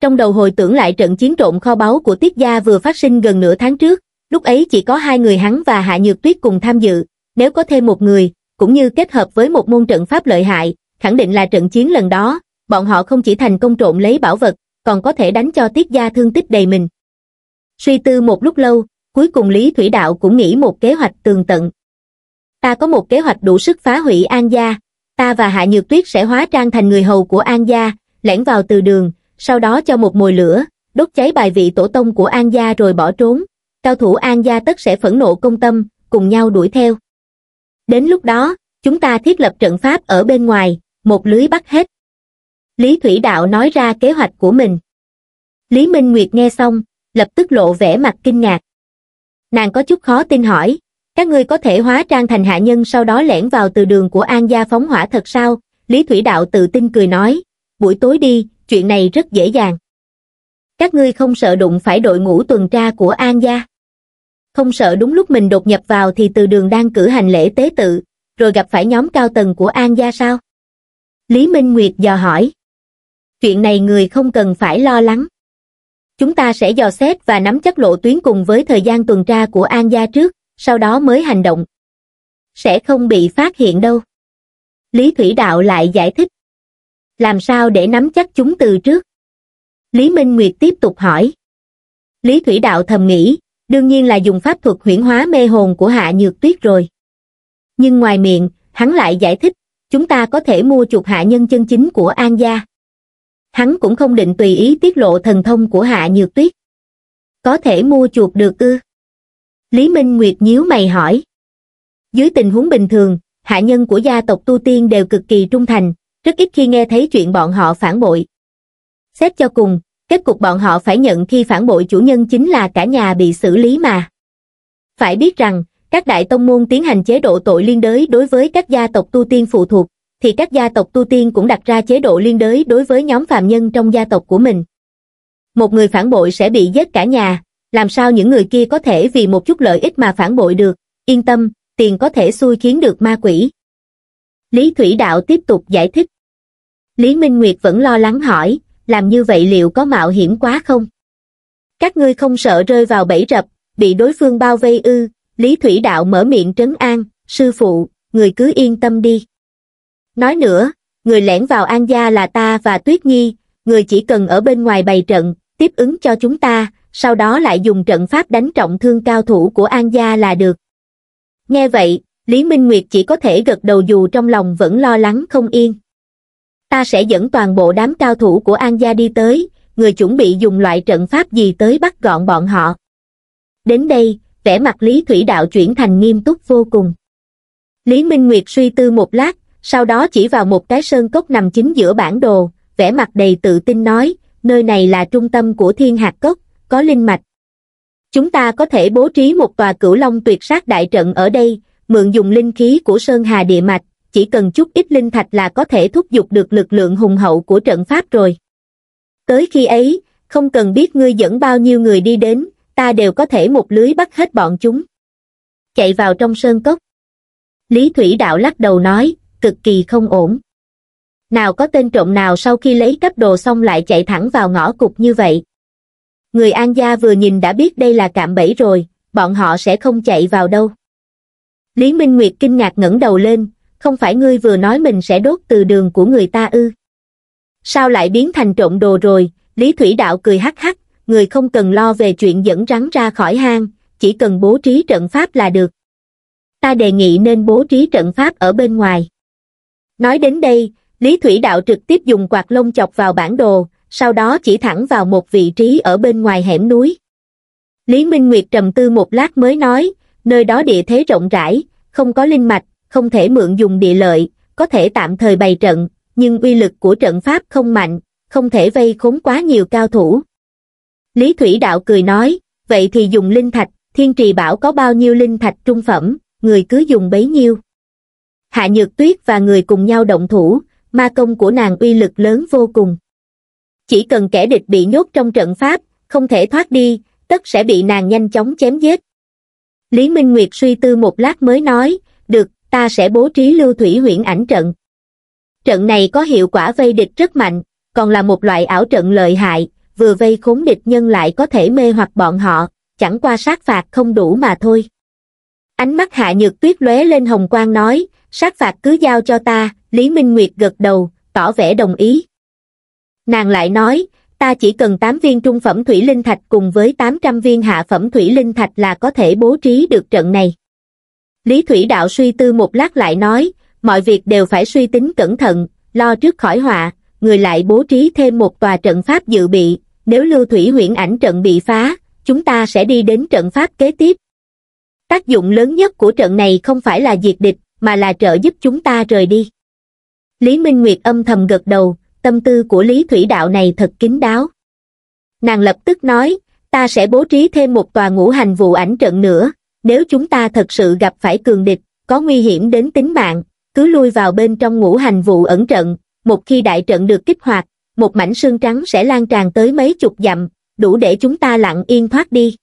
Trong đầu hồi tưởng lại trận chiến trộm kho báu của Tiết Gia vừa phát sinh gần nửa tháng trước, lúc ấy chỉ có hai người hắn và Hạ Nhược Tuyết cùng tham dự, nếu có thêm một người, cũng như kết hợp với một môn trận pháp lợi hại, khẳng định là trận chiến lần đó, bọn họ không chỉ thành công trộm lấy bảo vật, còn có thể đánh cho Tiết Gia thương tích đầy mình. Suy tư một lúc lâu, cuối cùng Lý Thủy Đạo cũng nghĩ một kế hoạch tường tận. Ta có một kế hoạch đủ sức phá hủy An Gia, ta và Hạ Nhược Tuyết sẽ hóa trang thành người hầu của An gia, lẻn vào từ đường, sau đó cho một mồi lửa, đốt cháy bài vị tổ tông của An gia rồi bỏ trốn. Cao thủ An gia tất sẽ phẫn nộ công tâm, cùng nhau đuổi theo. Đến lúc đó, chúng ta thiết lập trận pháp ở bên ngoài, một lưới bắt hết. Lý Thủy Đạo nói ra kế hoạch của mình. Lý Minh Nguyệt nghe xong, lập tức lộ vẻ mặt kinh ngạc. Nàng có chút khó tin hỏi, các ngươi có thể hóa trang thành hạ nhân sau đó lẻn vào từ đường của An gia phóng hỏa thật sao? Lý Thủy Đạo tự tin cười nói, buổi tối đi, chuyện này rất dễ dàng. Các ngươi không sợ đụng phải đội ngũ tuần tra của An gia. Không sợ đúng lúc mình đột nhập vào thì từ đường đang cử hành lễ tế tự, rồi gặp phải nhóm cao tầng của An gia sao? Lý Minh Nguyệt dò hỏi. Chuyện này người không cần phải lo lắng. Chúng ta sẽ dò xét và nắm chắc lộ tuyến cùng với thời gian tuần tra của An gia trước, sau đó mới hành động. Sẽ không bị phát hiện đâu. Lý Thủy Đạo lại giải thích. Làm sao để nắm chắc chúng từ trước? Lý Minh Nguyệt tiếp tục hỏi. Lý Thủy Đạo thầm nghĩ, đương nhiên là dùng pháp thuật huyễn hóa mê hồn của Hạ Nhược Tuyết rồi. Nhưng ngoài miệng, hắn lại giải thích, chúng ta có thể mua chuột hạ nhân chân chính của An Gia. Hắn cũng không định tùy ý tiết lộ thần thông của Hạ Nhược Tuyết. Có thể mua chuột được ư? Lý Minh Nguyệt nhíu mày hỏi. Dưới tình huống bình thường, hạ nhân của gia tộc tu tiên đều cực kỳ trung thành, rất ít khi nghe thấy chuyện bọn họ phản bội. Xét cho cùng, kết cục bọn họ phải nhận khi phản bội chủ nhân chính là cả nhà bị xử lý mà. Phải biết rằng, các đại tông môn tiến hành chế độ tội liên đới đối với các gia tộc tu tiên phụ thuộc, thì các gia tộc tu tiên cũng đặt ra chế độ liên đới đối với nhóm phạm nhân trong gia tộc của mình. Một người phản bội sẽ bị giết cả nhà, làm sao những người kia có thể vì một chút lợi ích mà phản bội được, yên tâm, tiền có thể xui khiến được ma quỷ. Lý Thủy Đạo tiếp tục giải thích. Lý Minh Nguyệt vẫn lo lắng hỏi, làm như vậy liệu có mạo hiểm quá không? Các ngươi không sợ rơi vào bẫy rập, bị đối phương bao vây ư, Lý Thủy Đạo mở miệng trấn an, sư phụ, người cứ yên tâm đi. Nói nữa, người lẻn vào An Gia là ta và Tuyết Nhi, người chỉ cần ở bên ngoài bày trận, tiếp ứng cho chúng ta, sau đó lại dùng trận pháp đánh trọng thương cao thủ của An Gia là được. Nghe vậy, Lý Minh Nguyệt chỉ có thể gật đầu dù trong lòng vẫn lo lắng không yên. Ta sẽ dẫn toàn bộ đám cao thủ của An Gia đi tới, người chuẩn bị dùng loại trận pháp gì tới bắt gọn bọn họ. Đến đây, vẻ mặt Lý Thủy Đạo chuyển thành nghiêm túc vô cùng. Lý Minh Nguyệt suy tư một lát, sau đó chỉ vào một cái sơn cốc nằm chính giữa bản đồ, vẻ mặt đầy tự tin nói, nơi này là trung tâm của thiên hạt cốc, có linh mạch. Chúng ta có thể bố trí một tòa cửu long tuyệt sát đại trận ở đây, mượn dùng linh khí của Sơn Hà địa mạch, chỉ cần chút ít linh thạch là có thể thúc giục được lực lượng hùng hậu của trận pháp rồi. Tới khi ấy, không cần biết ngươi dẫn bao nhiêu người đi đến, ta đều có thể một lưới bắt hết bọn chúng. Chạy vào trong sơn cốc. Lý Thủy Đạo lắc đầu nói, cực kỳ không ổn. Nào có tên trộm nào sau khi lấy cấp đồ xong lại chạy thẳng vào ngõ cục như vậy. Người An gia vừa nhìn đã biết đây là cạm bẫy rồi, bọn họ sẽ không chạy vào đâu. Lý Minh Nguyệt kinh ngạc ngẩng đầu lên, không phải ngươi vừa nói mình sẽ đốt từ đường của người ta ư. Sao lại biến thành trộm đồ rồi, Lý Thủy Đạo cười hắc hắc, người không cần lo về chuyện dẫn rắn ra khỏi hang, chỉ cần bố trí trận pháp là được. Ta đề nghị nên bố trí trận pháp ở bên ngoài. Nói đến đây, Lý Thủy Đạo trực tiếp dùng quạt lông chọc vào bản đồ, sau đó chỉ thẳng vào một vị trí ở bên ngoài hẻm núi. Lý Minh Nguyệt trầm tư một lát mới nói, nơi đó địa thế rộng rãi, không có linh mạch, không thể mượn dùng địa lợi, có thể tạm thời bày trận, nhưng uy lực của trận pháp không mạnh, không thể vây khốn quá nhiều cao thủ. Lý Thủy Đạo cười nói, vậy thì dùng linh thạch, thiên trì bảo có bao nhiêu linh thạch trung phẩm, người cứ dùng bấy nhiêu. Hạ Nhược Tuyết và người cùng nhau động thủ, ma công của nàng uy lực lớn vô cùng chỉ cần kẻ địch bị nhốt trong trận pháp không thể thoát đi tất sẽ bị nàng nhanh chóng chém giết lý minh nguyệt suy tư một lát mới nói được ta sẽ bố trí lưu thủy huyện ảnh trận trận này có hiệu quả vây địch rất mạnh còn là một loại ảo trận lợi hại vừa vây khốn địch nhân lại có thể mê hoặc bọn họ chẳng qua sát phạt không đủ mà thôi ánh mắt hạ nhược tuyết lóe lên hồng quang nói sát phạt cứ giao cho ta lý minh nguyệt gật đầu tỏ vẻ đồng ý Nàng lại nói, ta chỉ cần 8 viên trung phẩm thủy linh thạch cùng với 800 viên hạ phẩm thủy linh thạch là có thể bố trí được trận này. Lý Thủy Đạo suy tư một lát lại nói, mọi việc đều phải suy tính cẩn thận, lo trước khỏi họa, người lại bố trí thêm một tòa trận pháp dự bị, nếu lưu thủy huyện ảnh trận bị phá, chúng ta sẽ đi đến trận pháp kế tiếp. Tác dụng lớn nhất của trận này không phải là diệt địch, mà là trợ giúp chúng ta rời đi. Lý Minh Nguyệt âm thầm gật đầu, tâm tư của lý thủy đạo này thật kín đáo nàng lập tức nói ta sẽ bố trí thêm một tòa ngũ hành vụ ảnh trận nữa nếu chúng ta thật sự gặp phải cường địch có nguy hiểm đến tính mạng cứ lui vào bên trong ngũ hành vụ ẩn trận một khi đại trận được kích hoạt một mảnh sương trắng sẽ lan tràn tới mấy chục dặm đủ để chúng ta lặng yên thoát đi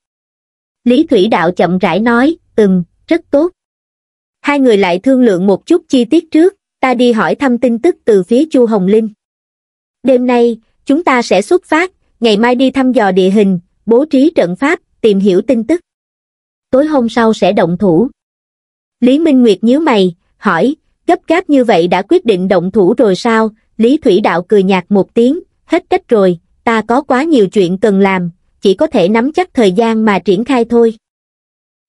lý thủy đạo chậm rãi nói ừm rất tốt hai người lại thương lượng một chút chi tiết trước ta đi hỏi thăm tin tức từ phía chu hồng linh Đêm nay, chúng ta sẽ xuất phát, ngày mai đi thăm dò địa hình, bố trí trận pháp, tìm hiểu tin tức. Tối hôm sau sẽ động thủ. Lý Minh Nguyệt nhíu mày, hỏi, gấp gáp như vậy đã quyết định động thủ rồi sao? Lý Thủy Đạo cười nhạt một tiếng, hết cách rồi, ta có quá nhiều chuyện cần làm, chỉ có thể nắm chắc thời gian mà triển khai thôi.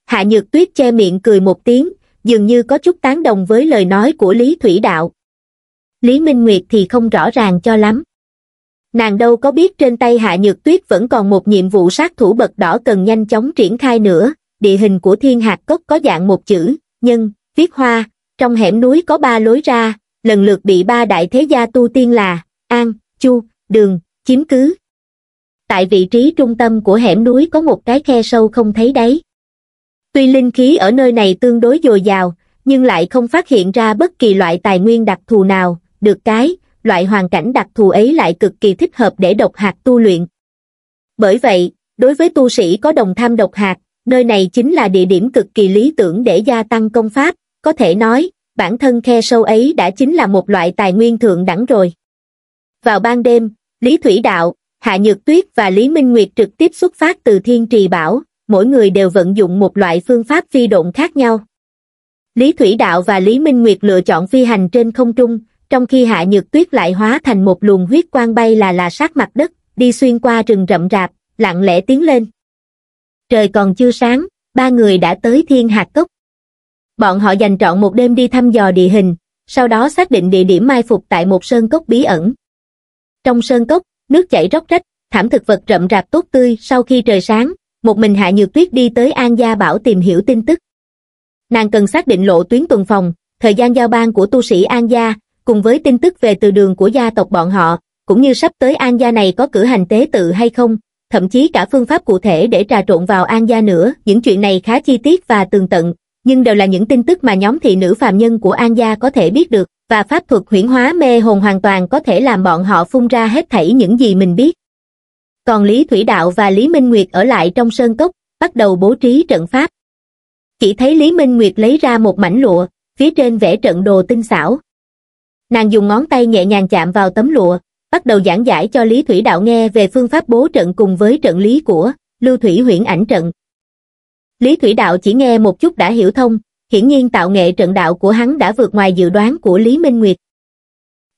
Hạ Nhược Tuyết che miệng cười một tiếng, dường như có chút tán đồng với lời nói của Lý Thủy Đạo. Lý Minh Nguyệt thì không rõ ràng cho lắm. Nàng đâu có biết trên tay Hạ Nhược Tuyết vẫn còn một nhiệm vụ sát thủ bậc đỏ cần nhanh chóng triển khai nữa, địa hình của thiên hạt cốc có dạng một chữ, nhân, viết hoa, trong hẻm núi có ba lối ra, lần lượt bị ba đại thế gia tu tiên là, an, chu, đường, chiếm cứ. Tại vị trí trung tâm của hẻm núi có một cái khe sâu không thấy đáy. Tuy linh khí ở nơi này tương đối dồi dào, nhưng lại không phát hiện ra bất kỳ loại tài nguyên đặc thù nào, được cái, loại hoàn cảnh đặc thù ấy lại cực kỳ thích hợp để độc hạt tu luyện. Bởi vậy, đối với tu sĩ có đồng tham độc hạt, nơi này chính là địa điểm cực kỳ lý tưởng để gia tăng công pháp, có thể nói, bản thân khe sâu ấy đã chính là một loại tài nguyên thượng đẳng rồi. Vào ban đêm, Lý Thủy Đạo, Hạ Nhược Tuyết và Lý Minh Nguyệt trực tiếp xuất phát từ Thiên Trì Bảo, mỗi người đều vận dụng một loại phương pháp phi độn khác nhau. Lý Thủy Đạo và Lý Minh Nguyệt lựa chọn phi hành trên không trung, trong khi hạ nhược tuyết lại hóa thành một luồng huyết quang bay là là sát mặt đất, đi xuyên qua rừng rậm rạp, lặng lẽ tiến lên. Trời còn chưa sáng, ba người đã tới thiên hạt cốc. Bọn họ dành trọn một đêm đi thăm dò địa hình, sau đó xác định địa điểm mai phục tại một sơn cốc bí ẩn. Trong sơn cốc, nước chảy róc rách, thảm thực vật rậm rạp tốt tươi sau khi trời sáng, một mình Hạ Nhược Tuyết đi tới An Gia Bảo tìm hiểu tin tức. Nàng cần xác định lộ tuyến tuần phòng, thời gian giao ban của tu sĩ An Gia, cùng với tin tức về từ đường của gia tộc bọn họ, cũng như sắp tới An gia này có cử hành tế tự hay không, thậm chí cả phương pháp cụ thể để trà trộn vào An gia nữa, những chuyện này khá chi tiết và tường tận, nhưng đều là những tin tức mà nhóm thị nữ phàm nhân của An gia có thể biết được, và pháp thuật huyễn hóa mê hồn hoàn toàn có thể làm bọn họ phun ra hết thảy những gì mình biết. Còn Lý Thủy Đạo và Lý Minh Nguyệt ở lại trong sơn cốc, bắt đầu bố trí trận pháp. Chỉ thấy Lý Minh Nguyệt lấy ra một mảnh lụa, phía trên vẽ trận đồ tinh xảo, nàng dùng ngón tay nhẹ nhàng chạm vào tấm lụa bắt đầu giảng giải cho lý thủy đạo nghe về phương pháp bố trận cùng với trận lý của lưu thủy huyễn ảnh trận lý thủy đạo chỉ nghe một chút đã hiểu thông hiển nhiên tạo nghệ trận đạo của hắn đã vượt ngoài dự đoán của lý minh nguyệt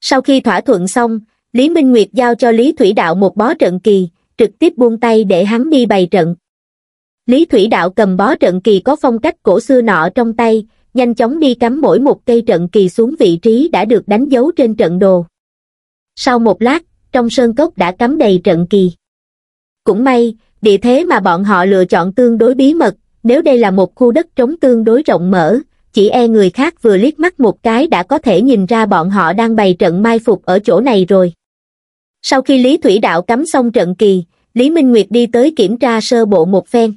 sau khi thỏa thuận xong lý minh nguyệt giao cho lý thủy đạo một bó trận kỳ trực tiếp buông tay để hắn đi bày trận lý thủy đạo cầm bó trận kỳ có phong cách cổ xưa nọ trong tay nhanh chóng đi cắm mỗi một cây trận kỳ xuống vị trí đã được đánh dấu trên trận đồ. Sau một lát, trong sơn cốc đã cắm đầy trận kỳ. Cũng may, địa thế mà bọn họ lựa chọn tương đối bí mật, nếu đây là một khu đất trống tương đối rộng mở, chỉ e người khác vừa liếc mắt một cái đã có thể nhìn ra bọn họ đang bày trận mai phục ở chỗ này rồi. Sau khi Lý Thủy Đạo cắm xong trận kỳ, Lý Minh Nguyệt đi tới kiểm tra sơ bộ một phen.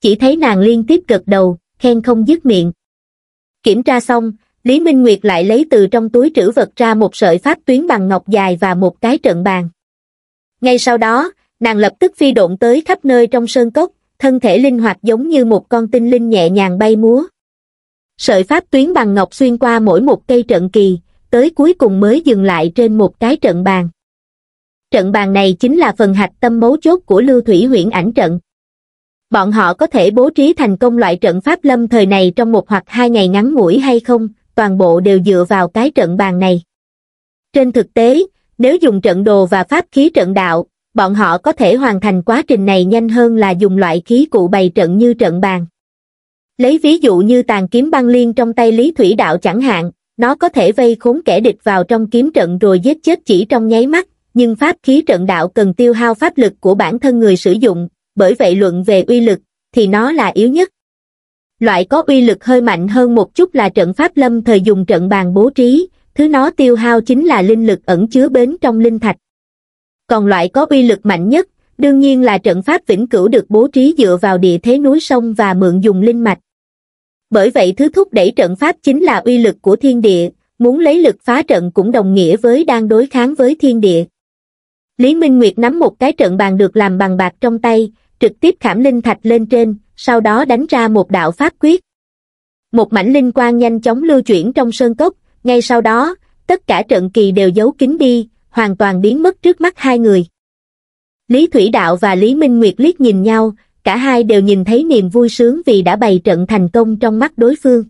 Chỉ thấy nàng liên tiếp gật đầu, khen không dứt miệng. Kiểm tra xong, Lý Minh Nguyệt lại lấy từ trong túi trữ vật ra một sợi pháp tuyến bằng ngọc dài và một cái trận bàn. Ngay sau đó, nàng lập tức phi độn tới khắp nơi trong sơn cốc, thân thể linh hoạt giống như một con tinh linh nhẹ nhàng bay múa. Sợi pháp tuyến bằng ngọc xuyên qua mỗi một cây trận kỳ, tới cuối cùng mới dừng lại trên một cái trận bàn. Trận bàn này chính là phần hạch tâm mấu chốt của lưu thủy huyện ảnh trận bọn họ có thể bố trí thành công loại trận pháp lâm thời này trong một hoặc hai ngày ngắn ngủi hay không, toàn bộ đều dựa vào cái trận bàn này. Trên thực tế, nếu dùng trận đồ và pháp khí trận đạo, bọn họ có thể hoàn thành quá trình này nhanh hơn là dùng loại khí cụ bày trận như trận bàn. Lấy ví dụ như tàn kiếm băng liên trong tay Lý Thủy Đạo chẳng hạn, nó có thể vây khốn kẻ địch vào trong kiếm trận rồi giết chết chỉ trong nháy mắt, nhưng pháp khí trận đạo cần tiêu hao pháp lực của bản thân người sử dụng, bởi vậy luận về uy lực, thì nó là yếu nhất. Loại có uy lực hơi mạnh hơn một chút là trận pháp lâm thời dùng trận bàn bố trí, thứ nó tiêu hao chính là linh lực ẩn chứa bến trong linh thạch. Còn loại có uy lực mạnh nhất, đương nhiên là trận pháp vĩnh cửu được bố trí dựa vào địa thế núi sông và mượn dùng linh mạch. Bởi vậy thứ thúc đẩy trận pháp chính là uy lực của thiên địa, muốn lấy lực phá trận cũng đồng nghĩa với đang đối kháng với thiên địa. Lý Minh Nguyệt nắm một cái trận bàn được làm bằng bạc trong tay, trực tiếp khảm linh thạch lên trên, sau đó đánh ra một đạo pháp quyết. Một mảnh linh quang nhanh chóng lưu chuyển trong sơn cốc, ngay sau đó, tất cả trận kỳ đều giấu kín đi, hoàn toàn biến mất trước mắt hai người. Lý Thủy Đạo và Lý Minh Nguyệt liếc nhìn nhau, cả hai đều nhìn thấy niềm vui sướng vì đã bày trận thành công trong mắt đối phương.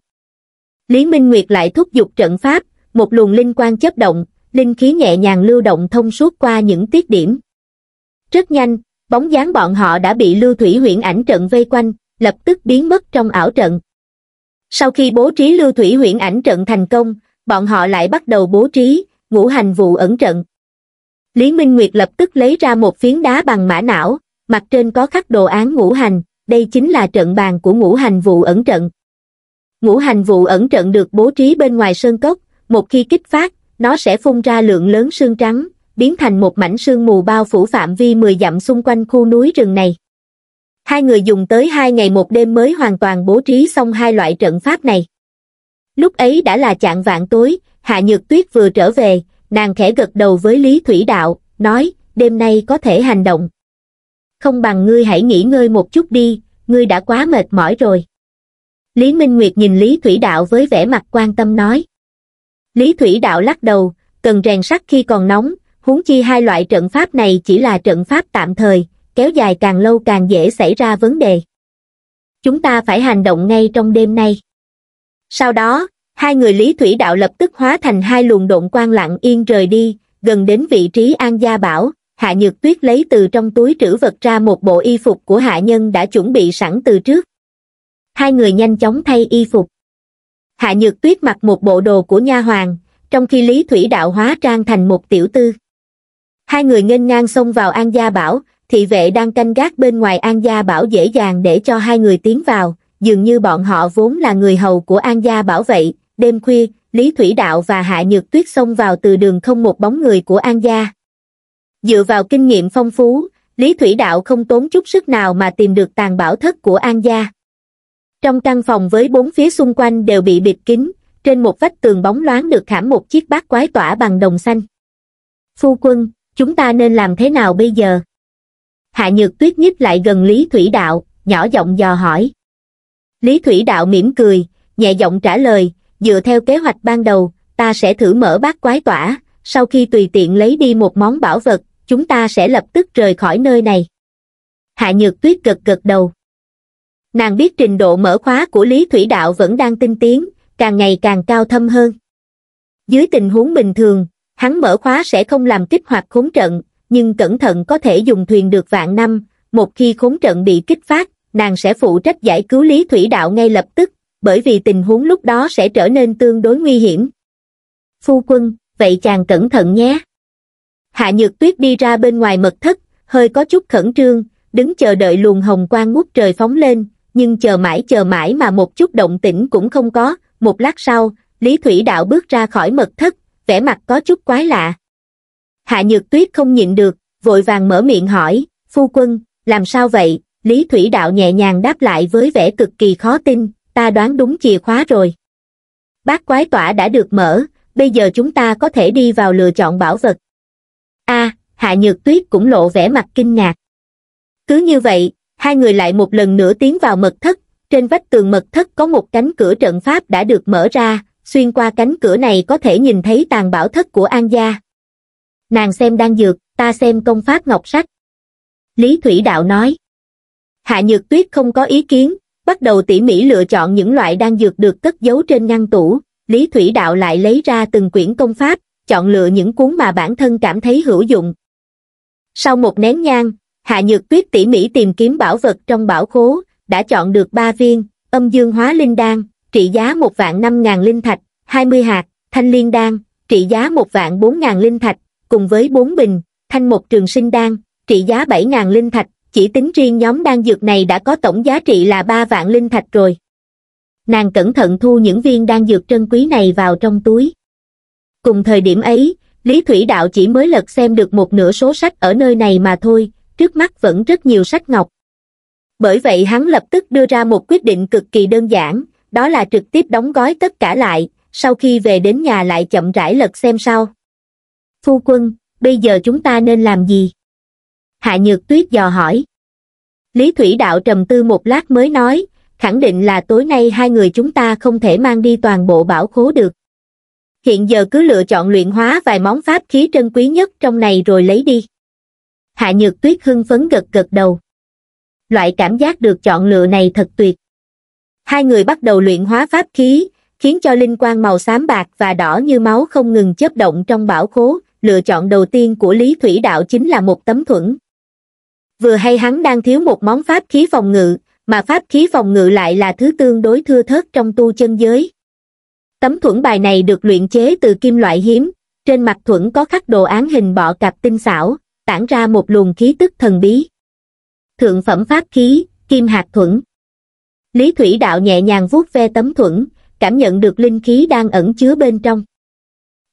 Lý Minh Nguyệt lại thúc giục trận pháp, một luồng linh quang chớp động, linh khí nhẹ nhàng lưu động thông suốt qua những tiết điểm. Rất nhanh, bóng dáng bọn họ đã bị lưu thủy huyễn ảnh trận vây quanh, lập tức biến mất trong ảo trận. Sau khi bố trí lưu thủy huyễn ảnh trận thành công, bọn họ lại bắt đầu bố trí, ngũ hành vụ ẩn trận. Lý Minh Nguyệt lập tức lấy ra một phiến đá bằng mã não, mặt trên có khắc đồ án ngũ hành, đây chính là trận bàn của ngũ hành vụ ẩn trận. Ngũ hành vụ ẩn trận được bố trí bên ngoài sơn cốc, một khi kích phát, nó sẽ phun ra lượng lớn sương trắng, biến thành một mảnh sương mù bao phủ phạm vi 10 dặm xung quanh khu núi rừng này. Hai người dùng tới hai ngày một đêm mới hoàn toàn bố trí xong hai loại trận pháp này. Lúc ấy đã là chạng vạn tối, Hạ Nhược Tuyết vừa trở về, nàng khẽ gật đầu với Lý Thủy Đạo, nói, đêm nay có thể hành động. Không bằng ngươi hãy nghỉ ngơi một chút đi, ngươi đã quá mệt mỏi rồi. Lý Minh Nguyệt nhìn Lý Thủy Đạo với vẻ mặt quan tâm nói. Lý Thủy Đạo lắc đầu, cần rèn sắt khi còn nóng, huống chi hai loại trận pháp này chỉ là trận pháp tạm thời kéo dài càng lâu càng dễ xảy ra vấn đề chúng ta phải hành động ngay trong đêm nay sau đó hai người lý thủy đạo lập tức hóa thành hai luồng độn quang lặng yên rời đi gần đến vị trí an gia bảo hạ nhược tuyết lấy từ trong túi trữ vật ra một bộ y phục của hạ nhân đã chuẩn bị sẵn từ trước hai người nhanh chóng thay y phục hạ nhược tuyết mặc một bộ đồ của nha hoàng trong khi lý thủy đạo hóa trang thành một tiểu tư hai người nghênh ngang xông vào an gia bảo thị vệ đang canh gác bên ngoài an gia bảo dễ dàng để cho hai người tiến vào dường như bọn họ vốn là người hầu của an gia bảo vậy đêm khuya lý thủy đạo và hạ nhược tuyết xông vào từ đường không một bóng người của an gia dựa vào kinh nghiệm phong phú lý thủy đạo không tốn chút sức nào mà tìm được tàn bảo thất của an gia trong căn phòng với bốn phía xung quanh đều bị bịt kín trên một vách tường bóng loáng được khảm một chiếc bát quái tỏa bằng đồng xanh phu quân chúng ta nên làm thế nào bây giờ? Hạ Nhược Tuyết nhíp lại gần Lý Thủy Đạo, nhỏ giọng dò hỏi. Lý Thủy Đạo mỉm cười, nhẹ giọng trả lời, dựa theo kế hoạch ban đầu, ta sẽ thử mở bát quái tỏa, sau khi tùy tiện lấy đi một món bảo vật, chúng ta sẽ lập tức rời khỏi nơi này. Hạ Nhược Tuyết gật gật đầu. Nàng biết trình độ mở khóa của Lý Thủy Đạo vẫn đang tinh tiến, càng ngày càng cao thâm hơn. Dưới tình huống bình thường, hắn mở khóa sẽ không làm kích hoạt khốn trận, nhưng cẩn thận có thể dùng thuyền được vạn năm, một khi khốn trận bị kích phát, nàng sẽ phụ trách giải cứu Lý Thủy Đạo ngay lập tức, bởi vì tình huống lúc đó sẽ trở nên tương đối nguy hiểm. Phu quân, vậy chàng cẩn thận nhé. Hạ Nhược Tuyết đi ra bên ngoài mật thất, hơi có chút khẩn trương, đứng chờ đợi luồng hồng quang ngút trời phóng lên, nhưng chờ mãi chờ mãi mà một chút động tĩnh cũng không có, một lát sau, Lý Thủy Đạo bước ra khỏi mật thất, vẻ mặt có chút quái lạ. Hạ Nhược Tuyết không nhịn được, vội vàng mở miệng hỏi, phu quân, làm sao vậy? Lý Thủy Đạo nhẹ nhàng đáp lại với vẻ cực kỳ khó tin, ta đoán đúng chìa khóa rồi. Bác quái tỏa đã được mở, bây giờ chúng ta có thể đi vào lựa chọn bảo vật. a à, Hạ Nhược Tuyết cũng lộ vẻ mặt kinh ngạc. Cứ như vậy, hai người lại một lần nữa tiến vào mật thất, trên vách tường mật thất có một cánh cửa trận pháp đã được mở ra, xuyên qua cánh cửa này có thể nhìn thấy tàn bảo thất của An gia. Nàng xem đang dược, ta xem công pháp ngọc sách Lý Thủy Đạo nói. Hạ Nhược Tuyết không có ý kiến, bắt đầu tỉ mỉ lựa chọn những loại đan dược được cất giấu trên ngăn tủ. Lý Thủy Đạo lại lấy ra từng quyển công pháp, chọn lựa những cuốn mà bản thân cảm thấy hữu dụng. Sau một nén nhang, Hạ Nhược Tuyết tỉ mỉ tìm kiếm bảo vật trong bảo khố, đã chọn được ba viên, âm dương hóa linh đan, trị giá một vạn năm ngàn linh thạch, 20 hạt, thanh liên đan, trị giá một vạn bốn ngàn linh thạch, cùng với bốn bình, thanh một trường sinh đan, trị giá bảy ngàn linh thạch, chỉ tính riêng nhóm đan dược này đã có tổng giá trị là ba vạn linh thạch rồi. Nàng cẩn thận thu những viên đan dược trân quý này vào trong túi. Cùng thời điểm ấy, Lý Thủy Đạo chỉ mới lật xem được một nửa số sách ở nơi này mà thôi, trước mắt vẫn rất nhiều sách ngọc. Bởi vậy hắn lập tức đưa ra một quyết định cực kỳ đơn giản, đó là trực tiếp đóng gói tất cả lại sau khi về đến nhà lại chậm rãi lật xem sao phu quân bây giờ chúng ta nên làm gì hạ nhược tuyết dò hỏi lý thủy đạo trầm tư một lát mới nói khẳng định là tối nay hai người chúng ta không thể mang đi toàn bộ bảo khố được hiện giờ cứ lựa chọn luyện hóa vài món pháp khí trân quý nhất trong này rồi lấy đi hạ nhược tuyết hưng phấn gật gật đầu loại cảm giác được chọn lựa này thật tuyệt hai người bắt đầu luyện hóa pháp khí, khiến cho linh quang màu xám bạc và đỏ như máu không ngừng chớp động trong bảo khố, lựa chọn đầu tiên của Lý Thủy Đạo chính là một tấm thuẫn. Vừa hay hắn đang thiếu một món pháp khí phòng ngự, mà pháp khí phòng ngự lại là thứ tương đối thưa thớt trong tu chân giới. Tấm thuẫn bài này được luyện chế từ kim loại hiếm, trên mặt thuẫn có khắc đồ án hình bọ cạp tinh xảo, tản ra một luồng khí tức thần bí. Thượng phẩm pháp khí, kim hạt thuẫn. Lý Thủy Đạo nhẹ nhàng vuốt ve tấm thuẫn, cảm nhận được linh khí đang ẩn chứa bên trong.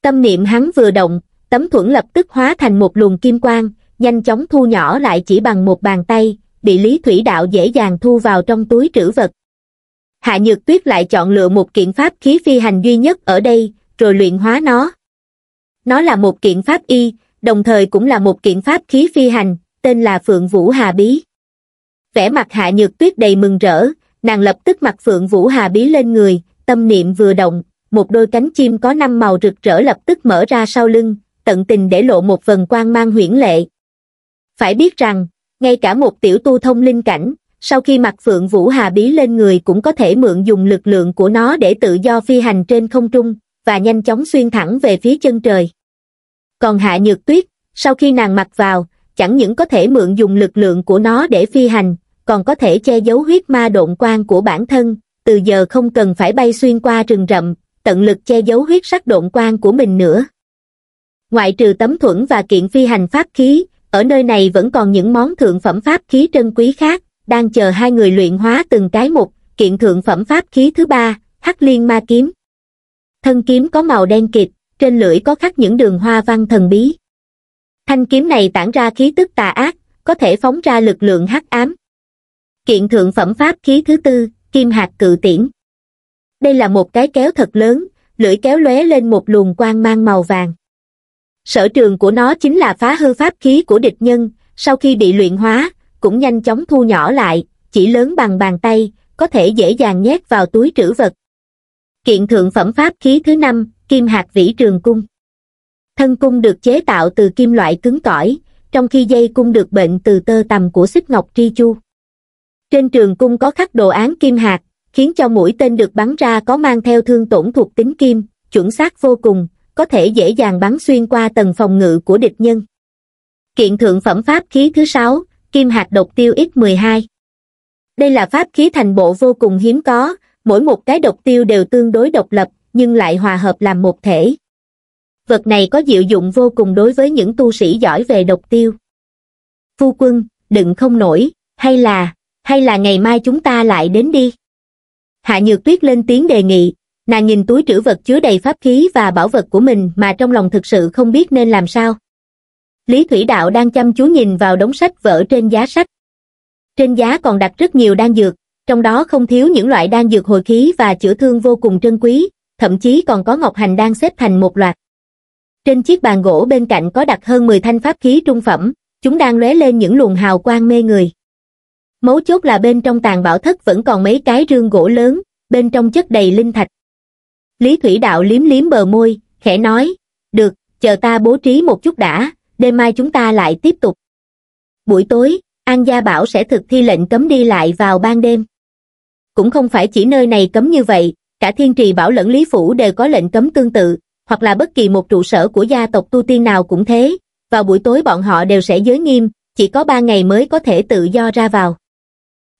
Tâm niệm hắn vừa động, tấm thuẫn lập tức hóa thành một luồng kim quang, nhanh chóng thu nhỏ lại chỉ bằng một bàn tay, bị Lý Thủy Đạo dễ dàng thu vào trong túi trữ vật. Hạ Nhược Tuyết lại chọn lựa một kiện pháp khí phi hành duy nhất ở đây, rồi luyện hóa nó. Nó là một kiện pháp y, đồng thời cũng là một kiện pháp khí phi hành, tên là Phượng Vũ Hà Bí. Vẻ mặt Hạ Nhược Tuyết đầy mừng rỡ, nàng lập tức mặc phượng vũ hà bí lên người tâm niệm vừa động một đôi cánh chim có năm màu rực rỡ lập tức mở ra sau lưng tận tình để lộ một vần quang mang huyễn lệ phải biết rằng ngay cả một tiểu tu thông linh cảnh sau khi mặc phượng vũ hà bí lên người cũng có thể mượn dùng lực lượng của nó để tự do phi hành trên không trung và nhanh chóng xuyên thẳng về phía chân trời còn hạ nhược tuyết sau khi nàng mặc vào chẳng những có thể mượn dùng lực lượng của nó để phi hành còn có thể che giấu huyết ma độn quang của bản thân, từ giờ không cần phải bay xuyên qua rừng rậm, tận lực che giấu huyết sắc độn quang của mình nữa. Ngoại trừ tấm thuẫn và kiện phi hành pháp khí, ở nơi này vẫn còn những món thượng phẩm pháp khí trân quý khác, đang chờ hai người luyện hóa từng cái một, kiện thượng phẩm pháp khí thứ ba, hắc liên ma kiếm. Thân kiếm có màu đen kịt, trên lưỡi có khắc những đường hoa văn thần bí. Thanh kiếm này tản ra khí tức tà ác, có thể phóng ra lực lượng hắc ám kiện thượng phẩm pháp khí thứ tư kim hạt cự tiễn đây là một cái kéo thật lớn lưỡi kéo lóe lên một luồng quang mang màu vàng sở trường của nó chính là phá hư pháp khí của địch nhân sau khi bị luyện hóa cũng nhanh chóng thu nhỏ lại chỉ lớn bằng bàn tay có thể dễ dàng nhét vào túi trữ vật kiện thượng phẩm pháp khí thứ năm kim hạt vĩ trường cung thân cung được chế tạo từ kim loại cứng cỏi trong khi dây cung được bệnh từ tơ tằm của xích ngọc tri chu trên trường cung có khắc đồ án kim hạt khiến cho mũi tên được bắn ra có mang theo thương tổn thuộc tính kim chuẩn xác vô cùng có thể dễ dàng bắn xuyên qua tầng phòng ngự của địch nhân kiện thượng phẩm pháp khí thứ sáu kim hạt độc tiêu x 12 đây là pháp khí thành bộ vô cùng hiếm có mỗi một cái độc tiêu đều tương đối độc lập nhưng lại hòa hợp làm một thể vật này có diệu dụng vô cùng đối với những tu sĩ giỏi về độc tiêu phu quân đừng không nổi hay là hay là ngày mai chúng ta lại đến đi. Hạ Nhược Tuyết lên tiếng đề nghị, nàng nhìn túi trữ vật chứa đầy pháp khí và bảo vật của mình mà trong lòng thực sự không biết nên làm sao. Lý Thủy Đạo đang chăm chú nhìn vào đống sách vỡ trên giá sách. Trên giá còn đặt rất nhiều đan dược, trong đó không thiếu những loại đan dược hồi khí và chữa thương vô cùng trân quý, thậm chí còn có ngọc hành đang xếp thành một loạt. Trên chiếc bàn gỗ bên cạnh có đặt hơn 10 thanh pháp khí trung phẩm, chúng đang lóe lên những luồng hào quang mê người mấu chốt là bên trong tàn bảo thất vẫn còn mấy cái rương gỗ lớn, bên trong chất đầy linh thạch. Lý Thủy Đạo liếm liếm bờ môi, khẽ nói, được, chờ ta bố trí một chút đã, đêm mai chúng ta lại tiếp tục. Buổi tối, An Gia Bảo sẽ thực thi lệnh cấm đi lại vào ban đêm. Cũng không phải chỉ nơi này cấm như vậy, cả thiên trì bảo lẫn Lý Phủ đều có lệnh cấm tương tự, hoặc là bất kỳ một trụ sở của gia tộc tu tiên nào cũng thế, vào buổi tối bọn họ đều sẽ giới nghiêm, chỉ có ba ngày mới có thể tự do ra vào.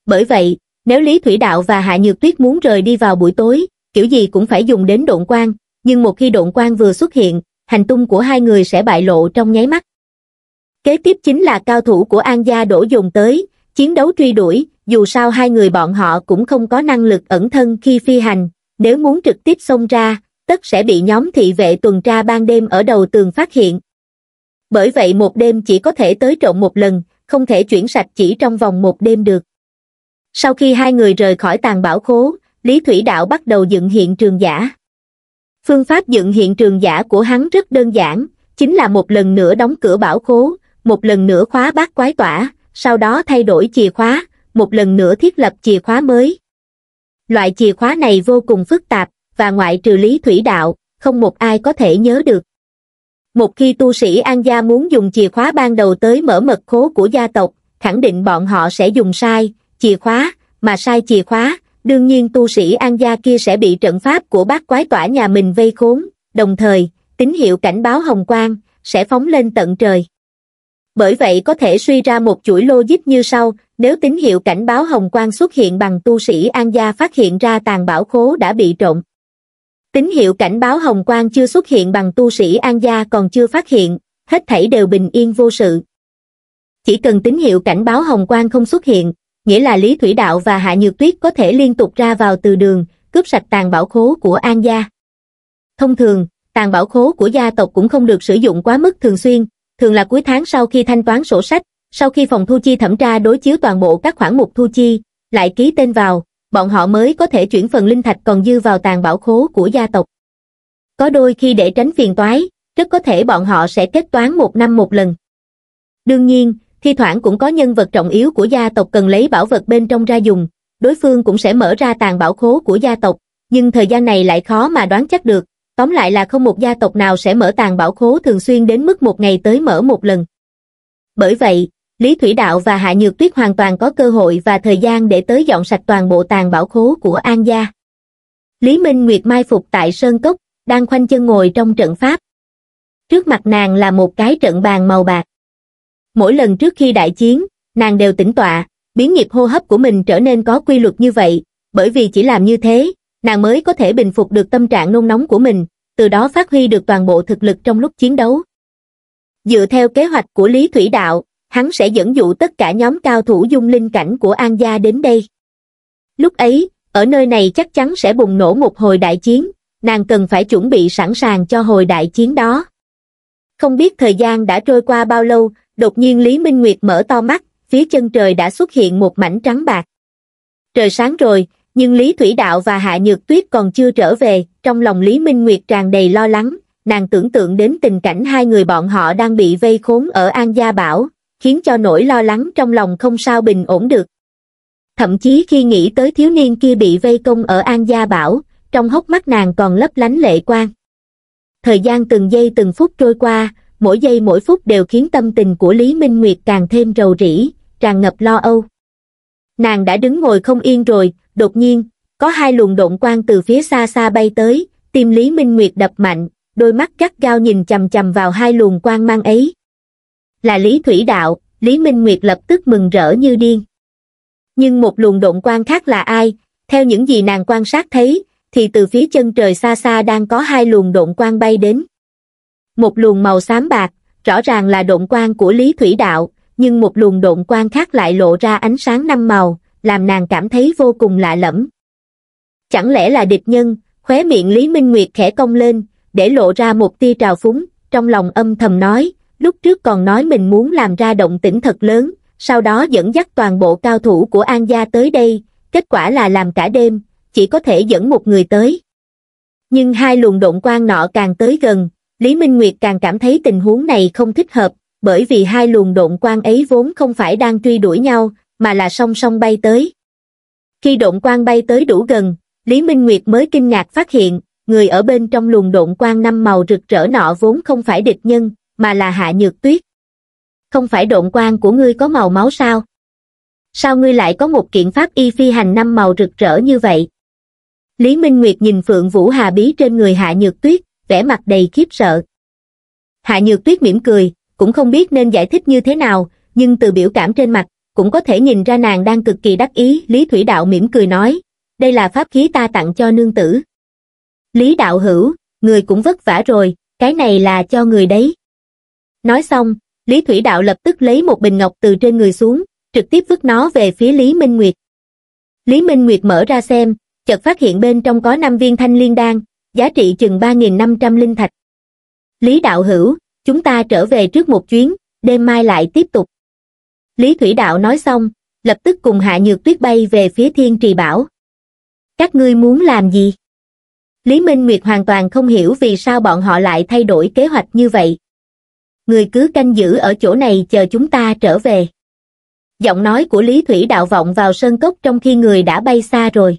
Bởi vậy, nếu Lý Thủy Đạo và Hạ Nhược Tuyết muốn rời đi vào buổi tối, kiểu gì cũng phải dùng đến độn quang, nhưng một khi độn quang vừa xuất hiện, hành tung của hai người sẽ bại lộ trong nháy mắt. Kế tiếp chính là cao thủ của An gia đổ dùng tới, chiến đấu truy đuổi, dù sao hai người bọn họ cũng không có năng lực ẩn thân khi phi hành, nếu muốn trực tiếp xông ra, tất sẽ bị nhóm thị vệ tuần tra ban đêm ở đầu tường phát hiện. Bởi vậy một đêm chỉ có thể tới trộn một lần, không thể chuyển sạch chỉ trong vòng một đêm được sau khi hai người rời khỏi tàn bảo khố lý thủy đạo bắt đầu dựng hiện trường giả phương pháp dựng hiện trường giả của hắn rất đơn giản chính là một lần nữa đóng cửa bảo khố một lần nữa khóa bát quái tỏa sau đó thay đổi chìa khóa một lần nữa thiết lập chìa khóa mới loại chìa khóa này vô cùng phức tạp và ngoại trừ lý thủy đạo không một ai có thể nhớ được một khi tu sĩ an gia muốn dùng chìa khóa ban đầu tới mở mật khố của gia tộc khẳng định bọn họ sẽ dùng sai chìa khóa mà sai chìa khóa đương nhiên tu sĩ an gia kia sẽ bị trận pháp của bác quái tỏa nhà mình vây khốn đồng thời tín hiệu cảnh báo hồng quang sẽ phóng lên tận trời bởi vậy có thể suy ra một chuỗi logic như sau nếu tín hiệu cảnh báo hồng quang xuất hiện bằng tu sĩ an gia phát hiện ra tàn bảo khố đã bị trộm tín hiệu cảnh báo hồng quang chưa xuất hiện bằng tu sĩ an gia còn chưa phát hiện hết thảy đều bình yên vô sự chỉ cần tín hiệu cảnh báo hồng quang không xuất hiện nghĩa là Lý Thủy Đạo và Hạ Nhược Tuyết có thể liên tục ra vào từ đường, cướp sạch tàn bảo khố của An gia. Thông thường, tàn bảo khố của gia tộc cũng không được sử dụng quá mức thường xuyên, thường là cuối tháng sau khi thanh toán sổ sách, sau khi phòng thu chi thẩm tra đối chiếu toàn bộ các khoản mục thu chi, lại ký tên vào, bọn họ mới có thể chuyển phần linh thạch còn dư vào tàn bảo khố của gia tộc. Có đôi khi để tránh phiền toái, rất có thể bọn họ sẽ kết toán một năm một lần. Đương nhiên, Thi thoảng cũng có nhân vật trọng yếu của gia tộc cần lấy bảo vật bên trong ra dùng, đối phương cũng sẽ mở ra tàn bảo khố của gia tộc, nhưng thời gian này lại khó mà đoán chắc được, tóm lại là không một gia tộc nào sẽ mở tàn bảo khố thường xuyên đến mức một ngày tới mở một lần. Bởi vậy, Lý Thủy Đạo và Hạ Nhược Tuyết hoàn toàn có cơ hội và thời gian để tới dọn sạch toàn bộ tàn bảo khố của An gia. Lý Minh Nguyệt mai phục tại Sơn Cốc, đang khoanh chân ngồi trong trận pháp. Trước mặt nàng là một cái trận bàn màu bạc. Mỗi lần trước khi đại chiến, nàng đều tỉnh tọa, biến nhịp hô hấp của mình trở nên có quy luật như vậy, bởi vì chỉ làm như thế, nàng mới có thể bình phục được tâm trạng nôn nóng của mình, từ đó phát huy được toàn bộ thực lực trong lúc chiến đấu. Dựa theo kế hoạch của Lý Thủy Đạo, hắn sẽ dẫn dụ tất cả nhóm cao thủ dung linh cảnh của An Gia đến đây. Lúc ấy, ở nơi này chắc chắn sẽ bùng nổ một hồi đại chiến, nàng cần phải chuẩn bị sẵn sàng cho hồi đại chiến đó. Không biết thời gian đã trôi qua bao lâu, đột nhiên Lý Minh Nguyệt mở to mắt, phía chân trời đã xuất hiện một mảnh trắng bạc. Trời sáng rồi, nhưng Lý Thủy Đạo và Hạ Nhược Tuyết còn chưa trở về, trong lòng Lý Minh Nguyệt tràn đầy lo lắng, nàng tưởng tượng đến tình cảnh hai người bọn họ đang bị vây khốn ở An Gia Bảo, khiến cho nỗi lo lắng trong lòng không sao bình ổn được. Thậm chí khi nghĩ tới thiếu niên kia bị vây công ở An Gia Bảo, trong hốc mắt nàng còn lấp lánh lệ quang. Thời gian từng giây từng phút trôi qua, mỗi giây mỗi phút đều khiến tâm tình của Lý Minh Nguyệt càng thêm rầu rĩ, tràn ngập lo âu. Nàng đã đứng ngồi không yên rồi, đột nhiên, có hai luồng độn quang từ phía xa xa bay tới, tim Lý Minh Nguyệt đập mạnh, đôi mắt gắt gao nhìn chầm chầm vào hai luồng quang mang ấy. Là Lý Thủy Đạo, Lý Minh Nguyệt lập tức mừng rỡ như điên. Nhưng một luồng độn quang khác là ai, theo những gì nàng quan sát thấy, thì từ phía chân trời xa xa đang có hai luồng độn quang bay đến. Một luồng màu xám bạc, rõ ràng là độn quang của Lý Thủy Đạo, nhưng một luồng độn quang khác lại lộ ra ánh sáng năm màu, làm nàng cảm thấy vô cùng lạ lẫm. Chẳng lẽ là địch nhân, khóe miệng Lý Minh Nguyệt khẽ cong lên, để lộ ra một tia trào phúng, trong lòng âm thầm nói, lúc trước còn nói mình muốn làm ra động tĩnh thật lớn, sau đó dẫn dắt toàn bộ cao thủ của An Gia tới đây, kết quả là làm cả đêm, chỉ có thể dẫn một người tới. Nhưng hai luồng độn quang nọ càng tới gần, Lý Minh Nguyệt càng cảm thấy tình huống này không thích hợp, bởi vì hai luồng độn quang ấy vốn không phải đang truy đuổi nhau, mà là song song bay tới. Khi độn quang bay tới đủ gần, Lý Minh Nguyệt mới kinh ngạc phát hiện, người ở bên trong luồng độn quang năm màu rực rỡ nọ vốn không phải địch nhân, mà là hạ nhược tuyết. Không phải độn quang của ngươi có màu máu sao? Sao ngươi lại có một kiện pháp y phi hành năm màu rực rỡ như vậy? Lý Minh Nguyệt nhìn Phượng Vũ Hà Bí trên người Hạ Nhược Tuyết, vẻ mặt đầy khiếp sợ. Hạ Nhược Tuyết mỉm cười, cũng không biết nên giải thích như thế nào, nhưng từ biểu cảm trên mặt, cũng có thể nhìn ra nàng đang cực kỳ đắc ý. Lý Thủy Đạo mỉm cười nói, đây là pháp khí ta tặng cho nương tử. Lý Đạo Hữu, người cũng vất vả rồi, cái này là cho người đấy. Nói xong, Lý Thủy Đạo lập tức lấy một bình ngọc từ trên người xuống, trực tiếp vứt nó về phía Lý Minh Nguyệt. Lý Minh Nguyệt mở ra xem, chợt phát hiện bên trong có năm viên thanh liên đan, giá trị chừng 3.500 linh thạch. Lý đạo hữu, chúng ta trở về trước một chuyến, đêm mai lại tiếp tục. Lý Thủy Đạo nói xong, lập tức cùng Hạ Nhược Tuyết bay về phía Thiên Trì Bảo. Các ngươi muốn làm gì? Lý Minh Nguyệt hoàn toàn không hiểu vì sao bọn họ lại thay đổi kế hoạch như vậy. Người cứ canh giữ ở chỗ này chờ chúng ta trở về. Giọng nói của Lý Thủy Đạo vọng vào sơn cốc trong khi người đã bay xa rồi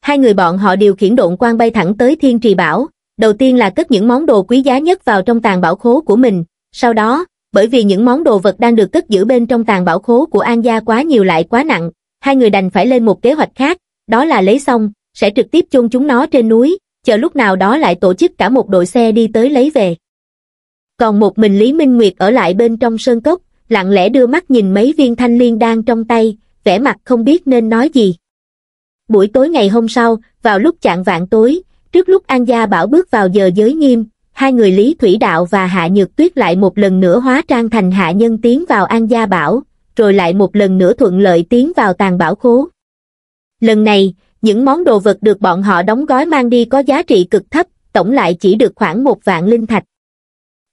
hai người bọn họ điều khiển độn quan bay thẳng tới thiên trì bảo, đầu tiên là cất những món đồ quý giá nhất vào trong tàng bảo khố của mình, sau đó, bởi vì những món đồ vật đang được cất giữ bên trong tàng bảo khố của An gia quá nhiều lại quá nặng, hai người đành phải lên một kế hoạch khác, đó là lấy xong, sẽ trực tiếp chôn chúng nó trên núi, chờ lúc nào đó lại tổ chức cả một đội xe đi tới lấy về. Còn một mình Lý Minh Nguyệt ở lại bên trong sơn cốc, lặng lẽ đưa mắt nhìn mấy viên thanh liên đang trong tay, vẻ mặt không biết nên nói gì buổi tối ngày hôm sau vào lúc chạng vạn tối trước lúc an gia bảo bước vào giờ giới nghiêm hai người lý thủy đạo và hạ nhược tuyết lại một lần nữa hóa trang thành hạ nhân tiến vào an gia bảo rồi lại một lần nữa thuận lợi tiến vào tàn bảo khố lần này những món đồ vật được bọn họ đóng gói mang đi có giá trị cực thấp tổng lại chỉ được khoảng một vạn linh thạch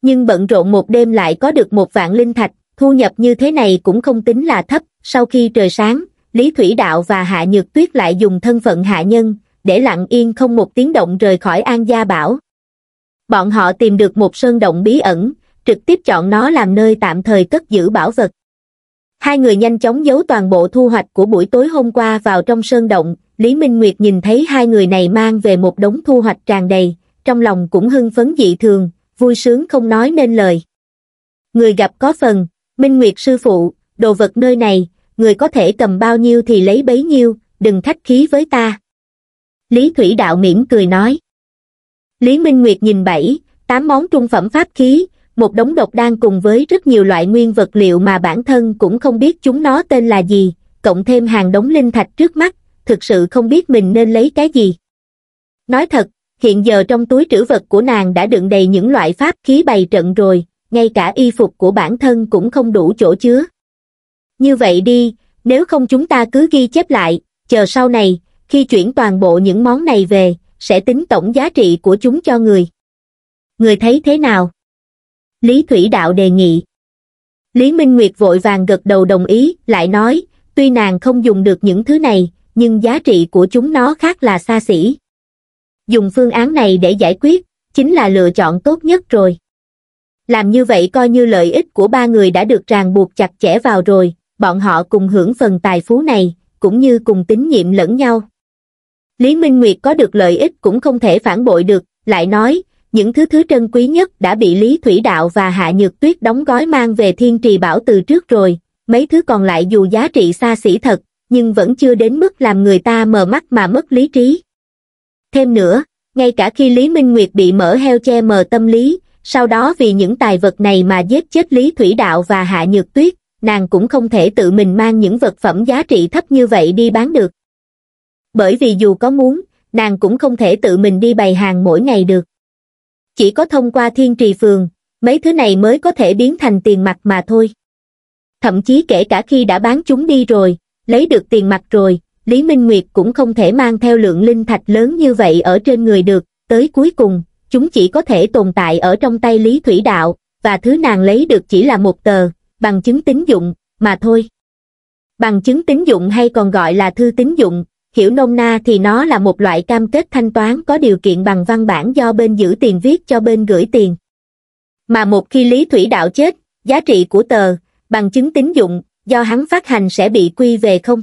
nhưng bận rộn một đêm lại có được một vạn linh thạch thu nhập như thế này cũng không tính là thấp sau khi trời sáng Lý Thủy Đạo và Hạ Nhược Tuyết lại dùng thân phận hạ nhân, để lặng yên không một tiếng động rời khỏi An Gia Bảo. Bọn họ tìm được một sơn động bí ẩn, trực tiếp chọn nó làm nơi tạm thời cất giữ bảo vật. Hai người nhanh chóng giấu toàn bộ thu hoạch của buổi tối hôm qua vào trong sơn động, Lý Minh Nguyệt nhìn thấy hai người này mang về một đống thu hoạch tràn đầy, trong lòng cũng hưng phấn dị thường, vui sướng không nói nên lời. Người gặp có phần, Minh Nguyệt sư phụ, đồ vật nơi này, người có thể cầm bao nhiêu thì lấy bấy nhiêu, đừng khách khí với ta. Lý Thủy Đạo mỉm cười nói. Lý Minh Nguyệt nhìn bảy, tám món trung phẩm pháp khí, một đống độc đan cùng với rất nhiều loại nguyên vật liệu mà bản thân cũng không biết chúng nó tên là gì, cộng thêm hàng đống linh thạch trước mắt, thực sự không biết mình nên lấy cái gì. Nói thật, hiện giờ trong túi trữ vật của nàng đã đựng đầy những loại pháp khí bày trận rồi, ngay cả y phục của bản thân cũng không đủ chỗ chứa. Như vậy đi, nếu không chúng ta cứ ghi chép lại, chờ sau này, khi chuyển toàn bộ những món này về, sẽ tính tổng giá trị của chúng cho người. Người thấy thế nào? Lý Thủy Đạo đề nghị. Lý Minh Nguyệt vội vàng gật đầu đồng ý, lại nói, tuy nàng không dùng được những thứ này, nhưng giá trị của chúng nó khác là xa xỉ. Dùng phương án này để giải quyết, chính là lựa chọn tốt nhất rồi. Làm như vậy coi như lợi ích của ba người đã được ràng buộc chặt chẽ vào rồi, bọn họ cùng hưởng phần tài phú này, cũng như cùng tín nhiệm lẫn nhau. Lý Minh Nguyệt có được lợi ích cũng không thể phản bội được, lại nói, những thứ thứ trân quý nhất đã bị Lý Thủy Đạo và Hạ Nhược Tuyết đóng gói mang về thiên trì bảo từ trước rồi, mấy thứ còn lại dù giá trị xa xỉ thật, nhưng vẫn chưa đến mức làm người ta mờ mắt mà mất lý trí. Thêm nữa, ngay cả khi Lý Minh Nguyệt bị mở heo che mờ tâm lý, sau đó vì những tài vật này mà giết chết Lý Thủy Đạo và Hạ Nhược Tuyết, nàng cũng không thể tự mình mang những vật phẩm giá trị thấp như vậy đi bán được. Bởi vì dù có muốn, nàng cũng không thể tự mình đi bày hàng mỗi ngày được. Chỉ có thông qua thiên trì phường, mấy thứ này mới có thể biến thành tiền mặt mà thôi. Thậm chí kể cả khi đã bán chúng đi rồi, lấy được tiền mặt rồi, Lý Minh Nguyệt cũng không thể mang theo lượng linh thạch lớn như vậy ở trên người được, tới cuối cùng, chúng chỉ có thể tồn tại ở trong tay Lý Thủy Đạo, và thứ nàng lấy được chỉ là một tờ, bằng chứng tín dụng, mà thôi. Bằng chứng tín dụng hay còn gọi là thư tín dụng, hiểu nôm na thì nó là một loại cam kết thanh toán có điều kiện bằng văn bản do bên giữ tiền viết cho bên gửi tiền. Mà một khi Lý Thủy Đạo chết, giá trị của tờ, bằng chứng tín dụng, do hắn phát hành sẽ bị quy về không?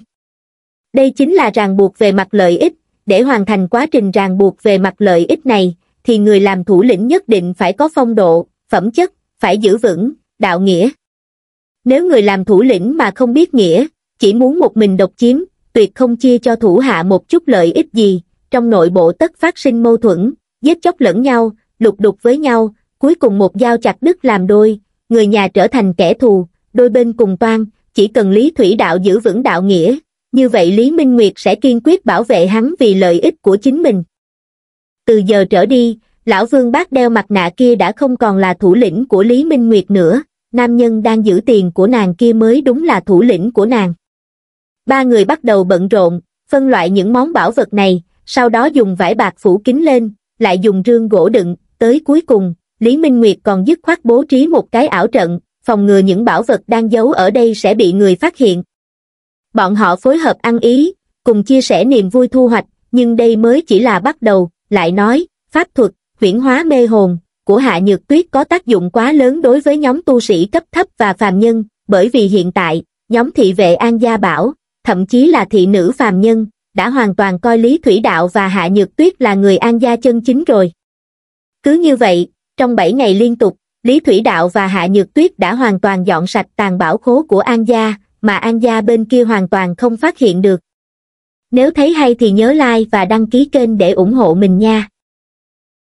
Đây chính là ràng buộc về mặt lợi ích, để hoàn thành quá trình ràng buộc về mặt lợi ích này, thì người làm thủ lĩnh nhất định phải có phong độ, phẩm chất, phải giữ vững, đạo nghĩa. Nếu người làm thủ lĩnh mà không biết nghĩa, chỉ muốn một mình độc chiếm, tuyệt không chia cho thủ hạ một chút lợi ích gì, trong nội bộ tất phát sinh mâu thuẫn, giết chóc lẫn nhau, lục đục với nhau, cuối cùng một dao chặt đứt làm đôi, người nhà trở thành kẻ thù, đôi bên cùng toan, chỉ cần Lý Thủy Đạo giữ vững đạo nghĩa, như vậy Lý Minh Nguyệt sẽ kiên quyết bảo vệ hắn vì lợi ích của chính mình. Từ giờ trở đi, Lão Vương Bác đeo mặt nạ kia đã không còn là thủ lĩnh của Lý Minh Nguyệt nữa, nam nhân đang giữ tiền của nàng kia mới đúng là thủ lĩnh của nàng. Ba người bắt đầu bận rộn, phân loại những món bảo vật này, sau đó dùng vải bạc phủ kín lên, lại dùng rương gỗ đựng, tới cuối cùng, Lý Minh Nguyệt còn dứt khoát bố trí một cái ảo trận, phòng ngừa những bảo vật đang giấu ở đây sẽ bị người phát hiện. Bọn họ phối hợp ăn ý, cùng chia sẻ niềm vui thu hoạch, nhưng đây mới chỉ là bắt đầu, lại nói, pháp thuật, huyển hóa mê hồn, của Hạ Nhược Tuyết có tác dụng quá lớn đối với nhóm tu sĩ cấp thấp và phàm nhân, bởi vì hiện tại, nhóm thị vệ An Gia Bảo, thậm chí là thị nữ phàm nhân, đã hoàn toàn coi Lý Thủy Đạo và Hạ Nhược Tuyết là người An Gia chân chính rồi. Cứ như vậy, trong 7 ngày liên tục, Lý Thủy Đạo và Hạ Nhược Tuyết đã hoàn toàn dọn sạch tàn bảo khố của An Gia, mà An Gia bên kia hoàn toàn không phát hiện được. Nếu thấy hay thì nhớ like và đăng ký kênh để ủng hộ mình nha.